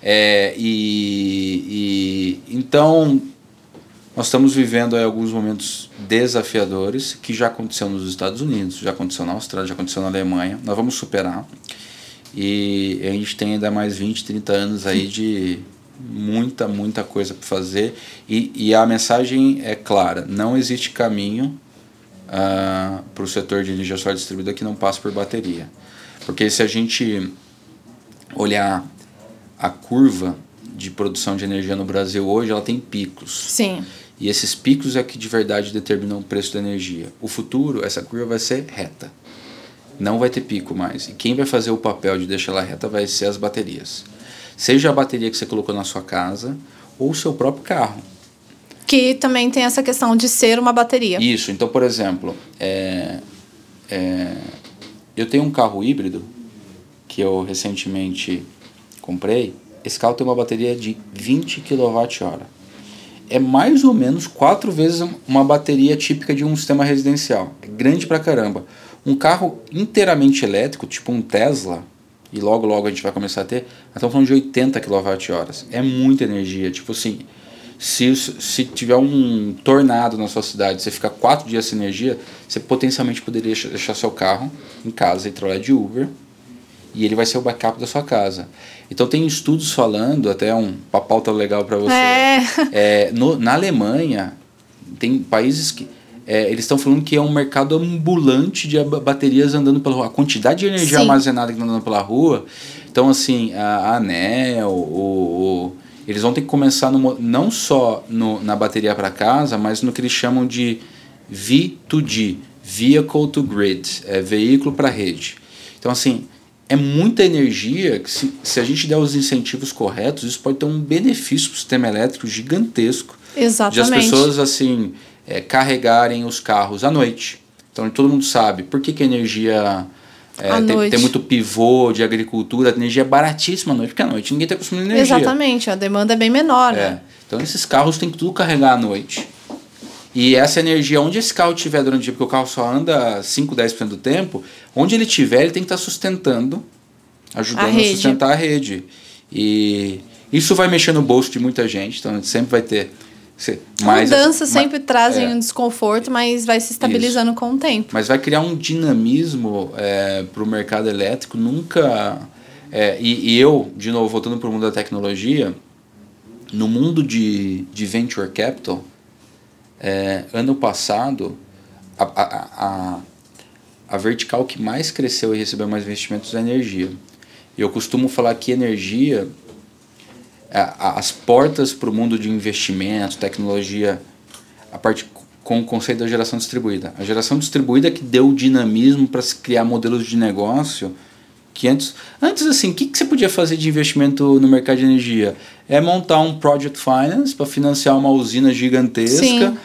S2: É, e, e, então nós estamos vivendo aí, alguns momentos desafiadores que já aconteceu nos Estados Unidos, já aconteceu na Austrália, já aconteceu na Alemanha. Nós vamos superar. E a gente tem ainda mais 20, 30 anos aí de muita, muita coisa para fazer. E, e, a mensagem é clara: não existe caminho uh, ah, para o setor de energia solar distribuída que não passe por bateria. Porque se a gente olhar a curva de produção de energia no Brasil hoje, ela tem picos. Sim. E esses picos é que de verdade determinam o preço da energia. O futuro, essa curva vai ser reta não vai ter pico mais. E quem vai fazer o papel de deixar ela reta vai ser as baterias. Seja a bateria que você colocou na sua casa ou o seu próprio carro.
S1: Que também tem essa questão de ser uma bateria.
S2: Isso. Então, por exemplo, é, é, eu tenho um carro híbrido que eu recentemente comprei. Esse carro tem uma bateria de 20 kWh. É mais ou menos quatro vezes uma bateria típica de um sistema residencial. É grande pra caramba. Um carro inteiramente elétrico, tipo um Tesla, e logo logo a gente vai começar a ter, estamos falando de 80 kWh. É muita energia. Tipo assim, se, se tiver um tornado na sua cidade, você ficar quatro dias sem energia, você potencialmente poderia deixar seu carro em casa e trabalhar de Uber, e ele vai ser o backup da sua casa. Então tem estudos falando, até um papo pauta legal para você. É. é no, na Alemanha, tem países que é, eles estão falando que é um mercado ambulante de baterias andando pela rua. A quantidade de energia Sim. armazenada que está andando pela rua. Então, assim, a, ANEL, o, o, eles vão ter que começar no, não só no, na bateria para casa, mas no que eles chamam de V2G, Vehicle to Grid, é veículo para rede. Então, assim, é muita energia que se, se a gente der os incentivos corretos, isso pode ter um benefício para o sistema elétrico gigantesco.
S1: Exatamente. De as pessoas,
S2: assim, é, carregarem os carros à noite. Então todo mundo sabe por que, que a energia é, tem, tem, muito pivô de agricultura, a energia é baratíssima à noite, porque à noite ninguém está consumindo energia.
S1: Exatamente, a demanda é bem menor. Né? É.
S2: Então esses carros têm que tudo carregar à noite. E essa energia, onde esse carro estiver durante o dia, porque o carro só anda 5, 10% do tempo, onde ele estiver, ele tem que estar tá sustentando, ajudando a, a sustentar a rede. E isso vai mexer no bolso de muita gente, então a gente sempre vai ter mas, é Mudanças sempre mas,
S1: trazem é, um desconforto, mas vai se estabilizando isso. com o tempo.
S2: Mas vai criar um dinamismo é, para o mercado elétrico nunca. É, e, e, eu, de novo, voltando para o mundo da tecnologia, no mundo de, de venture capital, é, ano passado, a, a, a, a vertical que mais cresceu e recebeu mais investimentos é a energia. Eu costumo falar que energia é, as portas para o mundo de investimento, tecnologia, a parte com o conceito da geração distribuída. A geração distribuída que deu o dinamismo para se criar modelos de negócio que antes, antes assim, o que, que você podia fazer de investimento no mercado de energia? É montar um project finance para financiar uma usina gigantesca. Sim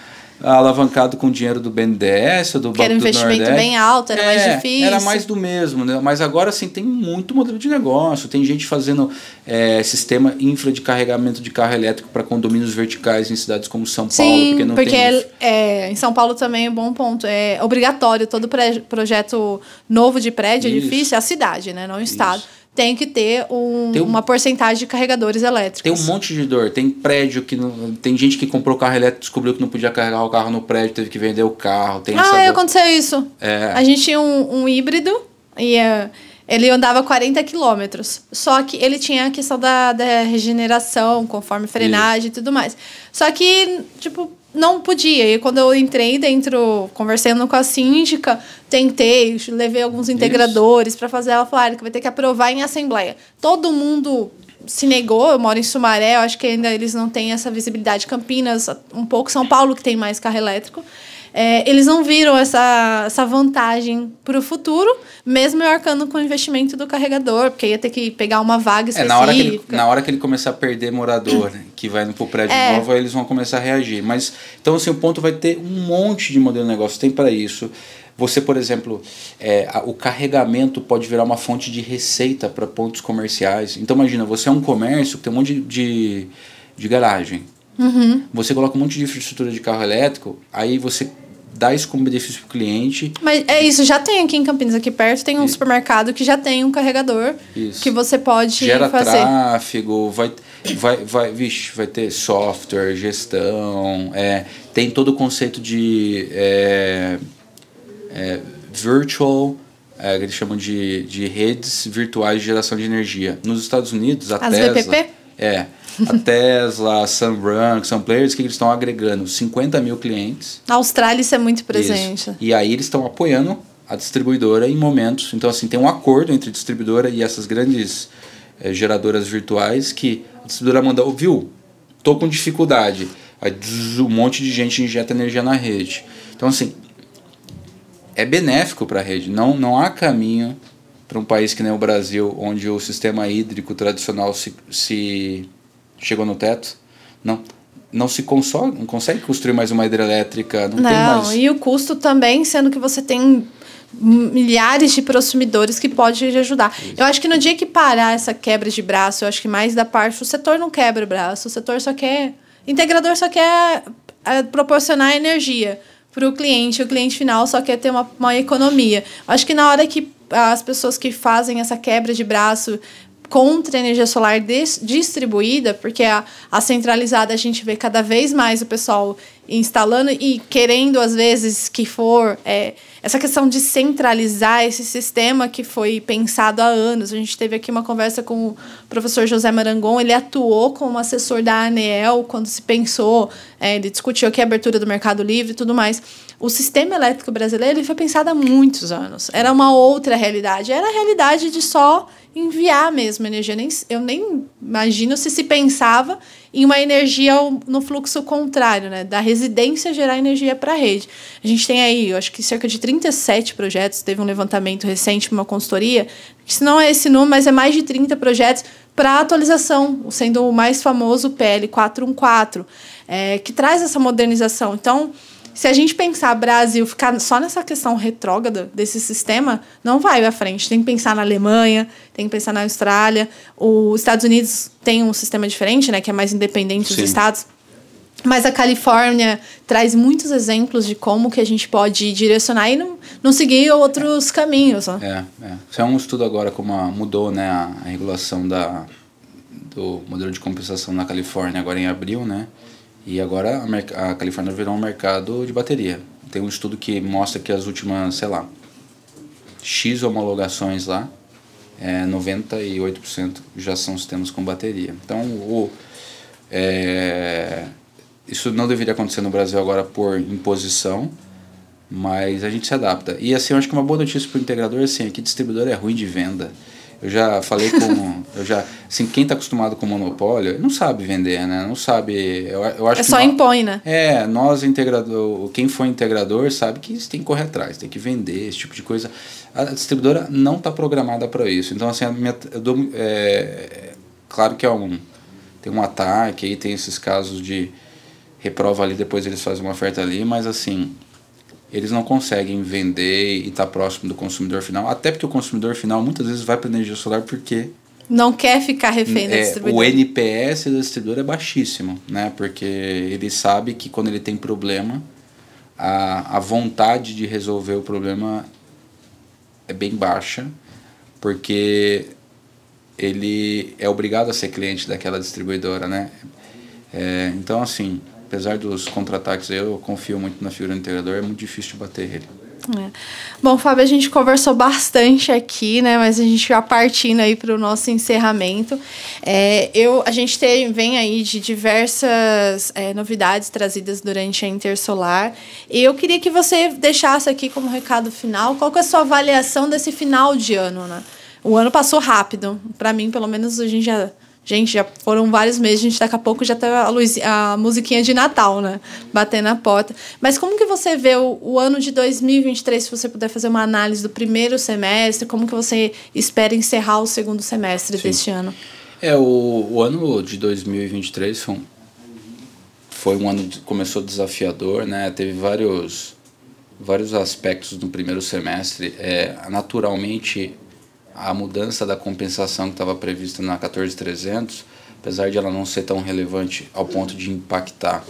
S2: alavancado com dinheiro do BNDES, do Banco do Nordeste. Era um investimento Nordeste. bem alto,
S1: era é, mais difícil. Era mais
S2: do mesmo, né? Mas agora, assim, tem muito modelo de negócio. Tem gente fazendo é, sistema infra de carregamento de carro elétrico para condomínios verticais em cidades como São Paulo. Sim, porque, não porque tem é,
S1: é, em São Paulo também é um bom ponto. É obrigatório todo projeto novo de prédio, é Isso. edifício, é a cidade, né? Não o Isso. estado tem que ter um, um, uma porcentagem de carregadores elétricos. Tem um
S2: monte de dor. Tem prédio que não, tem gente que comprou carro elétrico descobriu que não podia carregar o carro no prédio, teve que vender o carro. Tem ah, aconteceu isso. É. A gente
S1: tinha um, um híbrido e eh, ele andava 40 quilômetros. Só que ele tinha a questão da, da regeneração, conforme frenagem isso. e tudo mais. Só que, tipo, não podia. E quando eu entrei dentro, conversando com a síndica, tentei, levei alguns integradores para fazer ela falar ah, que vai ter que aprovar em assembleia. Todo mundo se negou, eu moro em Sumaré, eu acho que ainda eles não têm essa visibilidade. Campinas, um pouco, São Paulo que tem mais carro elétrico é, eles não viram essa, essa vantagem para o futuro, mesmo eu arcando com o investimento do carregador, porque ia ter que pegar uma vaga específica. É, na, hora que ele, na
S2: hora que ele começar a perder morador, né, que vai indo para o prédio é. novo, aí eles vão começar a reagir. Mas, então, assim, o ponto vai ter um monte de modelo de negócio, tem para isso. Você, por exemplo, é, o carregamento pode virar uma fonte de receita para pontos comerciais. Então, imagina, você é um comércio que tem um monte de, de, de garagem. Uhum. Você coloca um monte de infraestrutura de carro elétrico, aí você dar isso como benefício para o cliente.
S1: Mas é isso, já tem aqui em Campinas, aqui perto, tem um e... supermercado que já tem um carregador isso. que você pode Gera fazer.
S2: tráfego, vai, vai, vai, vixe, vai ter software, gestão, é, tem todo o conceito de é, é, virtual, é, eles chamam de, de redes virtuais de geração de energia. Nos Estados Unidos, a As Tesla... VPP? É. A Tesla, a Sunrun, que são players que eles estão agregando 50 mil clientes.
S1: Na Austrália isso é muito presente. Isso.
S2: E aí eles estão apoiando a distribuidora em momentos. Então, assim, tem um acordo entre distribuidora e essas grandes é, geradoras virtuais que a distribuidora manda, ouviu? tô com dificuldade. Aí um monte de gente injeta energia na rede. Então, assim, é benéfico para a rede. Não, não há caminho para um país que nem o Brasil, onde o sistema hídrico tradicional se, se chegou no teto, não, não se console, não consegue construir mais uma hidrelétrica, não, não tem mais.
S1: E o custo também, sendo que você tem milhares de consumidores que pode ajudar. Isso. Eu acho que no dia que parar essa quebra de braço, eu acho que mais da parte o setor não quebra o braço, o setor só quer integrador só quer é, proporcionar energia para o cliente, o cliente final só quer ter uma, uma economia. Acho que na hora que as pessoas que fazem essa quebra de braço contra a energia solar distribuída, porque a, a centralizada a gente vê cada vez mais o pessoal instalando e querendo, às vezes, que for é, essa questão de centralizar esse sistema que foi pensado há anos. A gente teve aqui uma conversa com o professor José Marangon, ele atuou como assessor da ANEEL quando se pensou, é, ele discutiu aqui a abertura do Mercado Livre e tudo mais o sistema elétrico brasileiro foi pensado há muitos anos. Era uma outra realidade. Era a realidade de só enviar mesmo energia. Nem, eu nem imagino se se pensava em uma energia no fluxo contrário, né? Da residência gerar energia para a rede. A gente tem aí, eu acho que cerca de 37 projetos. Teve um levantamento recente, uma consultoria. Se não é esse número, mas é mais de 30 projetos para atualização, sendo o mais famoso PL 414, é, que traz essa modernização. Então se a gente pensar Brasil ficar só nessa questão retrógrada desse sistema, não vai à frente. Tem que pensar na Alemanha, tem que pensar na Austrália. Os Estados Unidos tem um sistema diferente, né? Que é mais independente dos estados. Mas a Califórnia traz muitos exemplos de como que a gente pode direcionar e não, não seguir outros caminhos. Né?
S2: É, é. Isso é um estudo agora como a, mudou né, a, a regulação da, do modelo de compensação na Califórnia agora em abril, né? E agora a, a Califórnia virou um mercado de bateria. Tem um estudo que mostra que as últimas, sei lá, X homologações lá, é, 98% já são sistemas com bateria. Então, o, é, isso não deveria acontecer no Brasil agora por imposição, mas a gente se adapta. E assim, eu acho que uma boa notícia para o integrador é assim, é que distribuidor é ruim de venda. Eu já falei com. eu já, assim, quem está acostumado com monopólio não sabe vender, né? Não sabe. Eu, eu acho é só
S1: impõe, né?
S2: É, nós, integrador, quem foi integrador sabe que tem que correr atrás, tem que vender, esse tipo de coisa. A distribuidora não está programada para isso. Então, assim, minha, eu dou. É, claro que é um. Tem um ataque, aí tem esses casos de reprova ali, depois eles fazem uma oferta ali, mas assim eles não conseguem vender e estar tá próximo do consumidor final, até porque o consumidor final muitas vezes vai para energia solar porque
S1: não quer ficar refém da é, distribuidora. o
S2: NPS da distribuidora é baixíssimo, né? Porque ele sabe que quando ele tem problema, a, a vontade de resolver o problema é bem baixa, porque ele é obrigado a ser cliente daquela distribuidora, né? É, então, assim, apesar dos contra-ataques, eu confio muito na figura do integrador, é muito difícil de bater ele.
S1: É. Bom, Fábio, a gente conversou bastante aqui, né? Mas a gente já partindo aí para o nosso encerramento. É, eu, a gente tem, vem aí de diversas é, novidades trazidas durante a Intersolar. E eu queria que você deixasse aqui como recado final. Qual que é a sua avaliação desse final de ano, né? O ano passou rápido. Para mim, pelo menos, a gente já Gente, já foram vários meses, a gente daqui a pouco já tá a, luz, a musiquinha de Natal, né? Batendo na porta. Mas como que você vê o, o, ano de 2023, se você puder fazer uma análise do primeiro semestre, como que você espera encerrar o segundo semestre Sim. deste ano?
S2: É, o, o ano de 2023 foi um, foi um ano que começou desafiador, né? Teve vários, vários aspectos no primeiro semestre. É, naturalmente, a mudança da compensação que estava prevista na 14300, apesar de ela não ser tão relevante ao ponto de impactar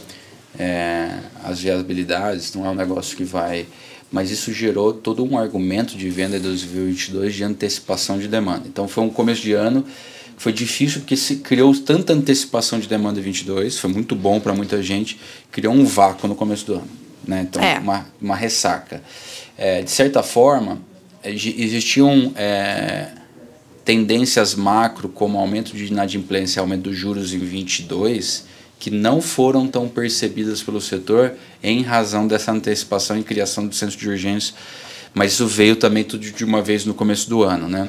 S2: é, as viabilidades, não é um negócio que vai. Mas isso gerou todo um argumento de venda em 2022 de antecipação de demanda. Então foi um começo de ano foi difícil porque se criou tanta antecipação de demanda em 22, foi muito bom para muita gente, criou um vácuo no começo do ano, né? Então é. uma, uma ressaca. É, de certa forma, é, existiam é, tendências macro, como aumento de inadimplência e aumento dos juros em 22, que não foram tão percebidas pelo setor em razão dessa antecipação e criação do centro de urgência, mas isso veio também tudo de uma vez no começo do ano, né?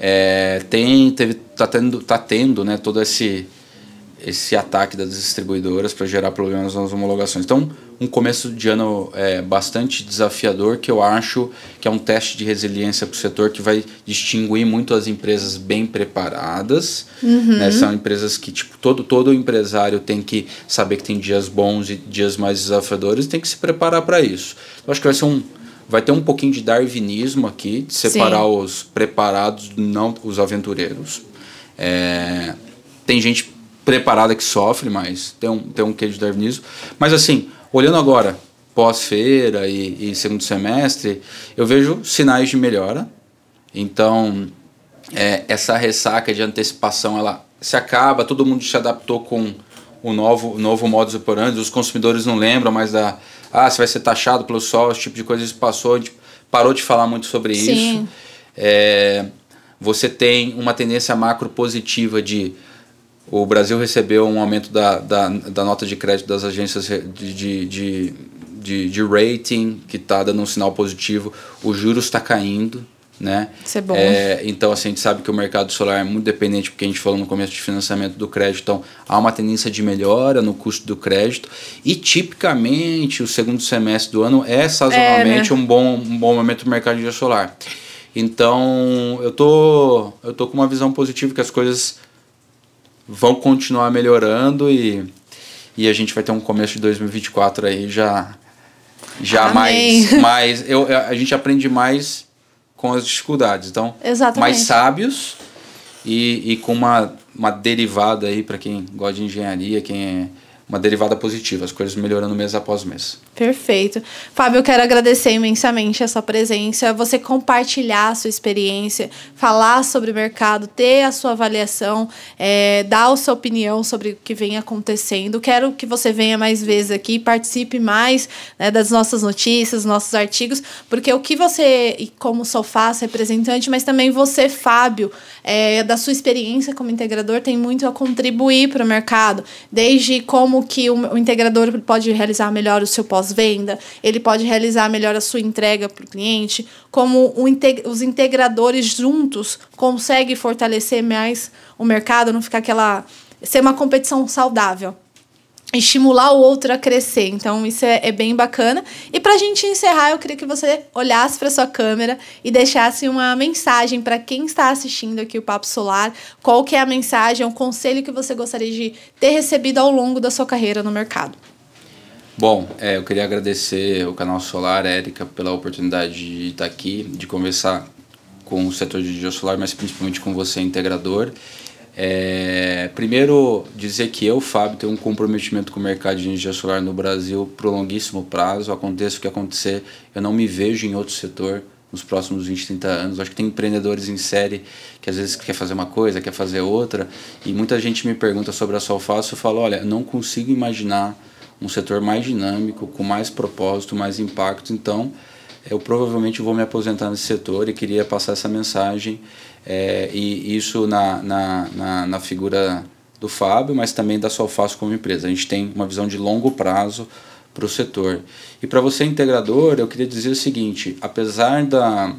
S2: É, tem, teve, tá tendo, tá tendo, né, todo esse esse ataque das distribuidoras para gerar problemas nas homologações. Então, um começo de ano é, bastante desafiador, que eu acho que é um teste de resiliência para o setor que vai distinguir muito as empresas bem preparadas.
S1: Né? Uhum. Né? São
S2: empresas que tipo, todo, todo empresário tem que saber que tem dias bons e dias mais desafiadores e tem que se preparar para isso. Eu então, acho que vai ser um, vai ter um pouquinho de darwinismo aqui, de separar Sim. os preparados, não os aventureiros. É, tem gente preparada que sofre, mas tem um, tem um queijo de darwinismo. Mas assim, olhando agora, pós-feira e, e, segundo semestre, eu vejo sinais de melhora. Então, é, essa ressaca de antecipação, ela se acaba, todo mundo se adaptou com o novo, novo modus operandi, os consumidores não lembram mais da... Ah, você vai ser taxado pelo sol, esse tipo de coisa, isso passou, a gente parou de falar muito sobre Sim. isso. É, você tem uma tendência macro positiva de o Brasil recebeu um aumento da, da, da nota de crédito das agências de, de, de, de, rating, que está dando um sinal positivo. O juros está caindo. Né?
S1: Isso é bom. É,
S2: então, assim, a gente sabe que o mercado solar é muito dependente, porque a gente falou no começo de financiamento do crédito. Então, há uma tendência de melhora no custo do crédito. E, tipicamente, o segundo semestre do ano é sazonalmente é, né? um, bom, um bom momento do mercado de solar. Então, eu tô, eu tô com uma visão positiva que as coisas vão continuar melhorando e, e a gente vai ter um começo de 2024 aí já, já Amém. mais. mais eu, a gente aprende mais com as dificuldades. Então, Exatamente. mais sábios e, e com uma, uma derivada aí para quem gosta de engenharia, quem é uma derivada positiva, as coisas melhorando mês após mês.
S1: Perfeito. Fábio, eu quero agradecer imensamente a sua presença, você compartilhar a sua experiência, falar sobre o mercado, ter a sua avaliação, é, dar a sua opinião sobre o que vem acontecendo. Quero que você venha mais vezes aqui, participe mais né, das nossas notícias, nossos artigos, porque o que você, como faço representante, mas também você, Fábio, é, da sua experiência como integrador, tem muito a contribuir para o mercado, desde como como que o, o integrador pode realizar melhor o seu pós-venda, ele pode realizar melhor a sua entrega para o cliente, como o integ os integradores juntos conseguem fortalecer mais o mercado, não ficar aquela ser uma competição saudável estimular o outro a crescer. Então, isso é, é bem bacana. E para a gente encerrar, eu queria que você olhasse para sua câmera e deixasse uma mensagem para quem está assistindo aqui o Papo Solar. Qual que é a mensagem, o conselho que você gostaria de ter recebido ao longo da sua carreira no mercado?
S2: Bom, é, eu queria agradecer o Canal Solar, Érica, pela oportunidade de estar aqui, de conversar com o setor de geossolar, mas principalmente com você, integrador. É, primeiro, dizer que eu, Fábio, tenho um comprometimento com o mercado de energia solar no Brasil por longuíssimo prazo. Aconteça o que acontecer, eu não me vejo em outro setor nos próximos 20, 30 anos. Acho que tem empreendedores em série que às vezes quer fazer uma coisa, quer fazer outra. E muita gente me pergunta sobre a Solfácil. Eu falo, olha, não consigo imaginar um setor mais dinâmico, com mais propósito, mais impacto. Então, eu provavelmente vou me aposentar nesse setor e queria passar essa mensagem é, e isso na, na, na, na, figura do Fábio, mas também da Solfácil como empresa. A gente tem uma visão de longo prazo para o setor. E para você, integrador, eu queria dizer o seguinte: apesar da,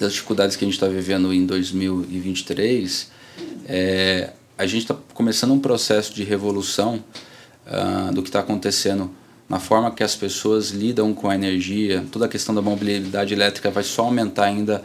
S2: das dificuldades que a gente está vivendo em 2023, é, a gente está começando um processo de revolução uh, do que está acontecendo na forma que as pessoas lidam com a energia. Toda a questão da mobilidade elétrica vai só aumentar ainda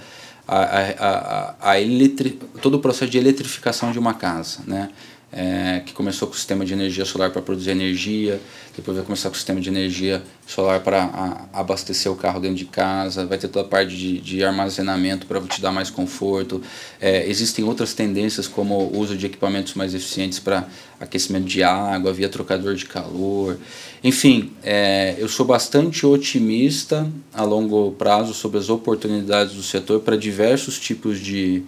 S2: a, a, a, a eletri... todo o processo de eletrificação de uma casa, né? é, que começou com o sistema de energia solar para produzir energia, depois vai começar com o sistema de energia solar para abastecer o carro dentro de casa, vai ter toda a parte de, de armazenamento para te dar mais conforto. É, existem outras tendências como o uso de equipamentos mais eficientes para aquecimento de água, via trocador de calor. Enfim, é, eu sou bastante otimista a longo prazo sobre as oportunidades do setor para diversos tipos de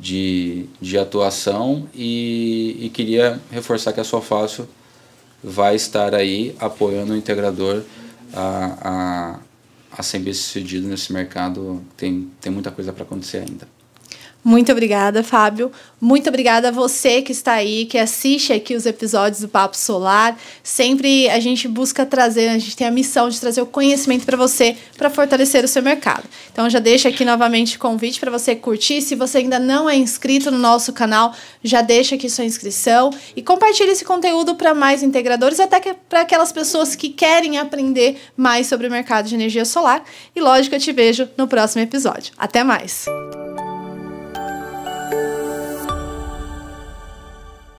S2: de, de atuação e, e queria reforçar que a sua Fácil vai estar aí apoiando o integrador a, a, a ser bem sucedido nesse mercado. Tem, tem muita coisa para acontecer ainda.
S1: Muito obrigada, Fábio. Muito obrigada a você que está aí, que assiste aqui os episódios do Papo Solar. Sempre a gente busca trazer, a gente tem a missão de trazer o conhecimento para você para fortalecer o seu mercado. Então já deixa aqui novamente o convite para você curtir. Se você ainda não é inscrito no nosso canal, já deixa aqui sua inscrição e compartilhe esse conteúdo para mais integradores, até que para aquelas pessoas que querem aprender mais sobre o mercado de energia solar. E lógico, eu te vejo no próximo episódio. Até mais.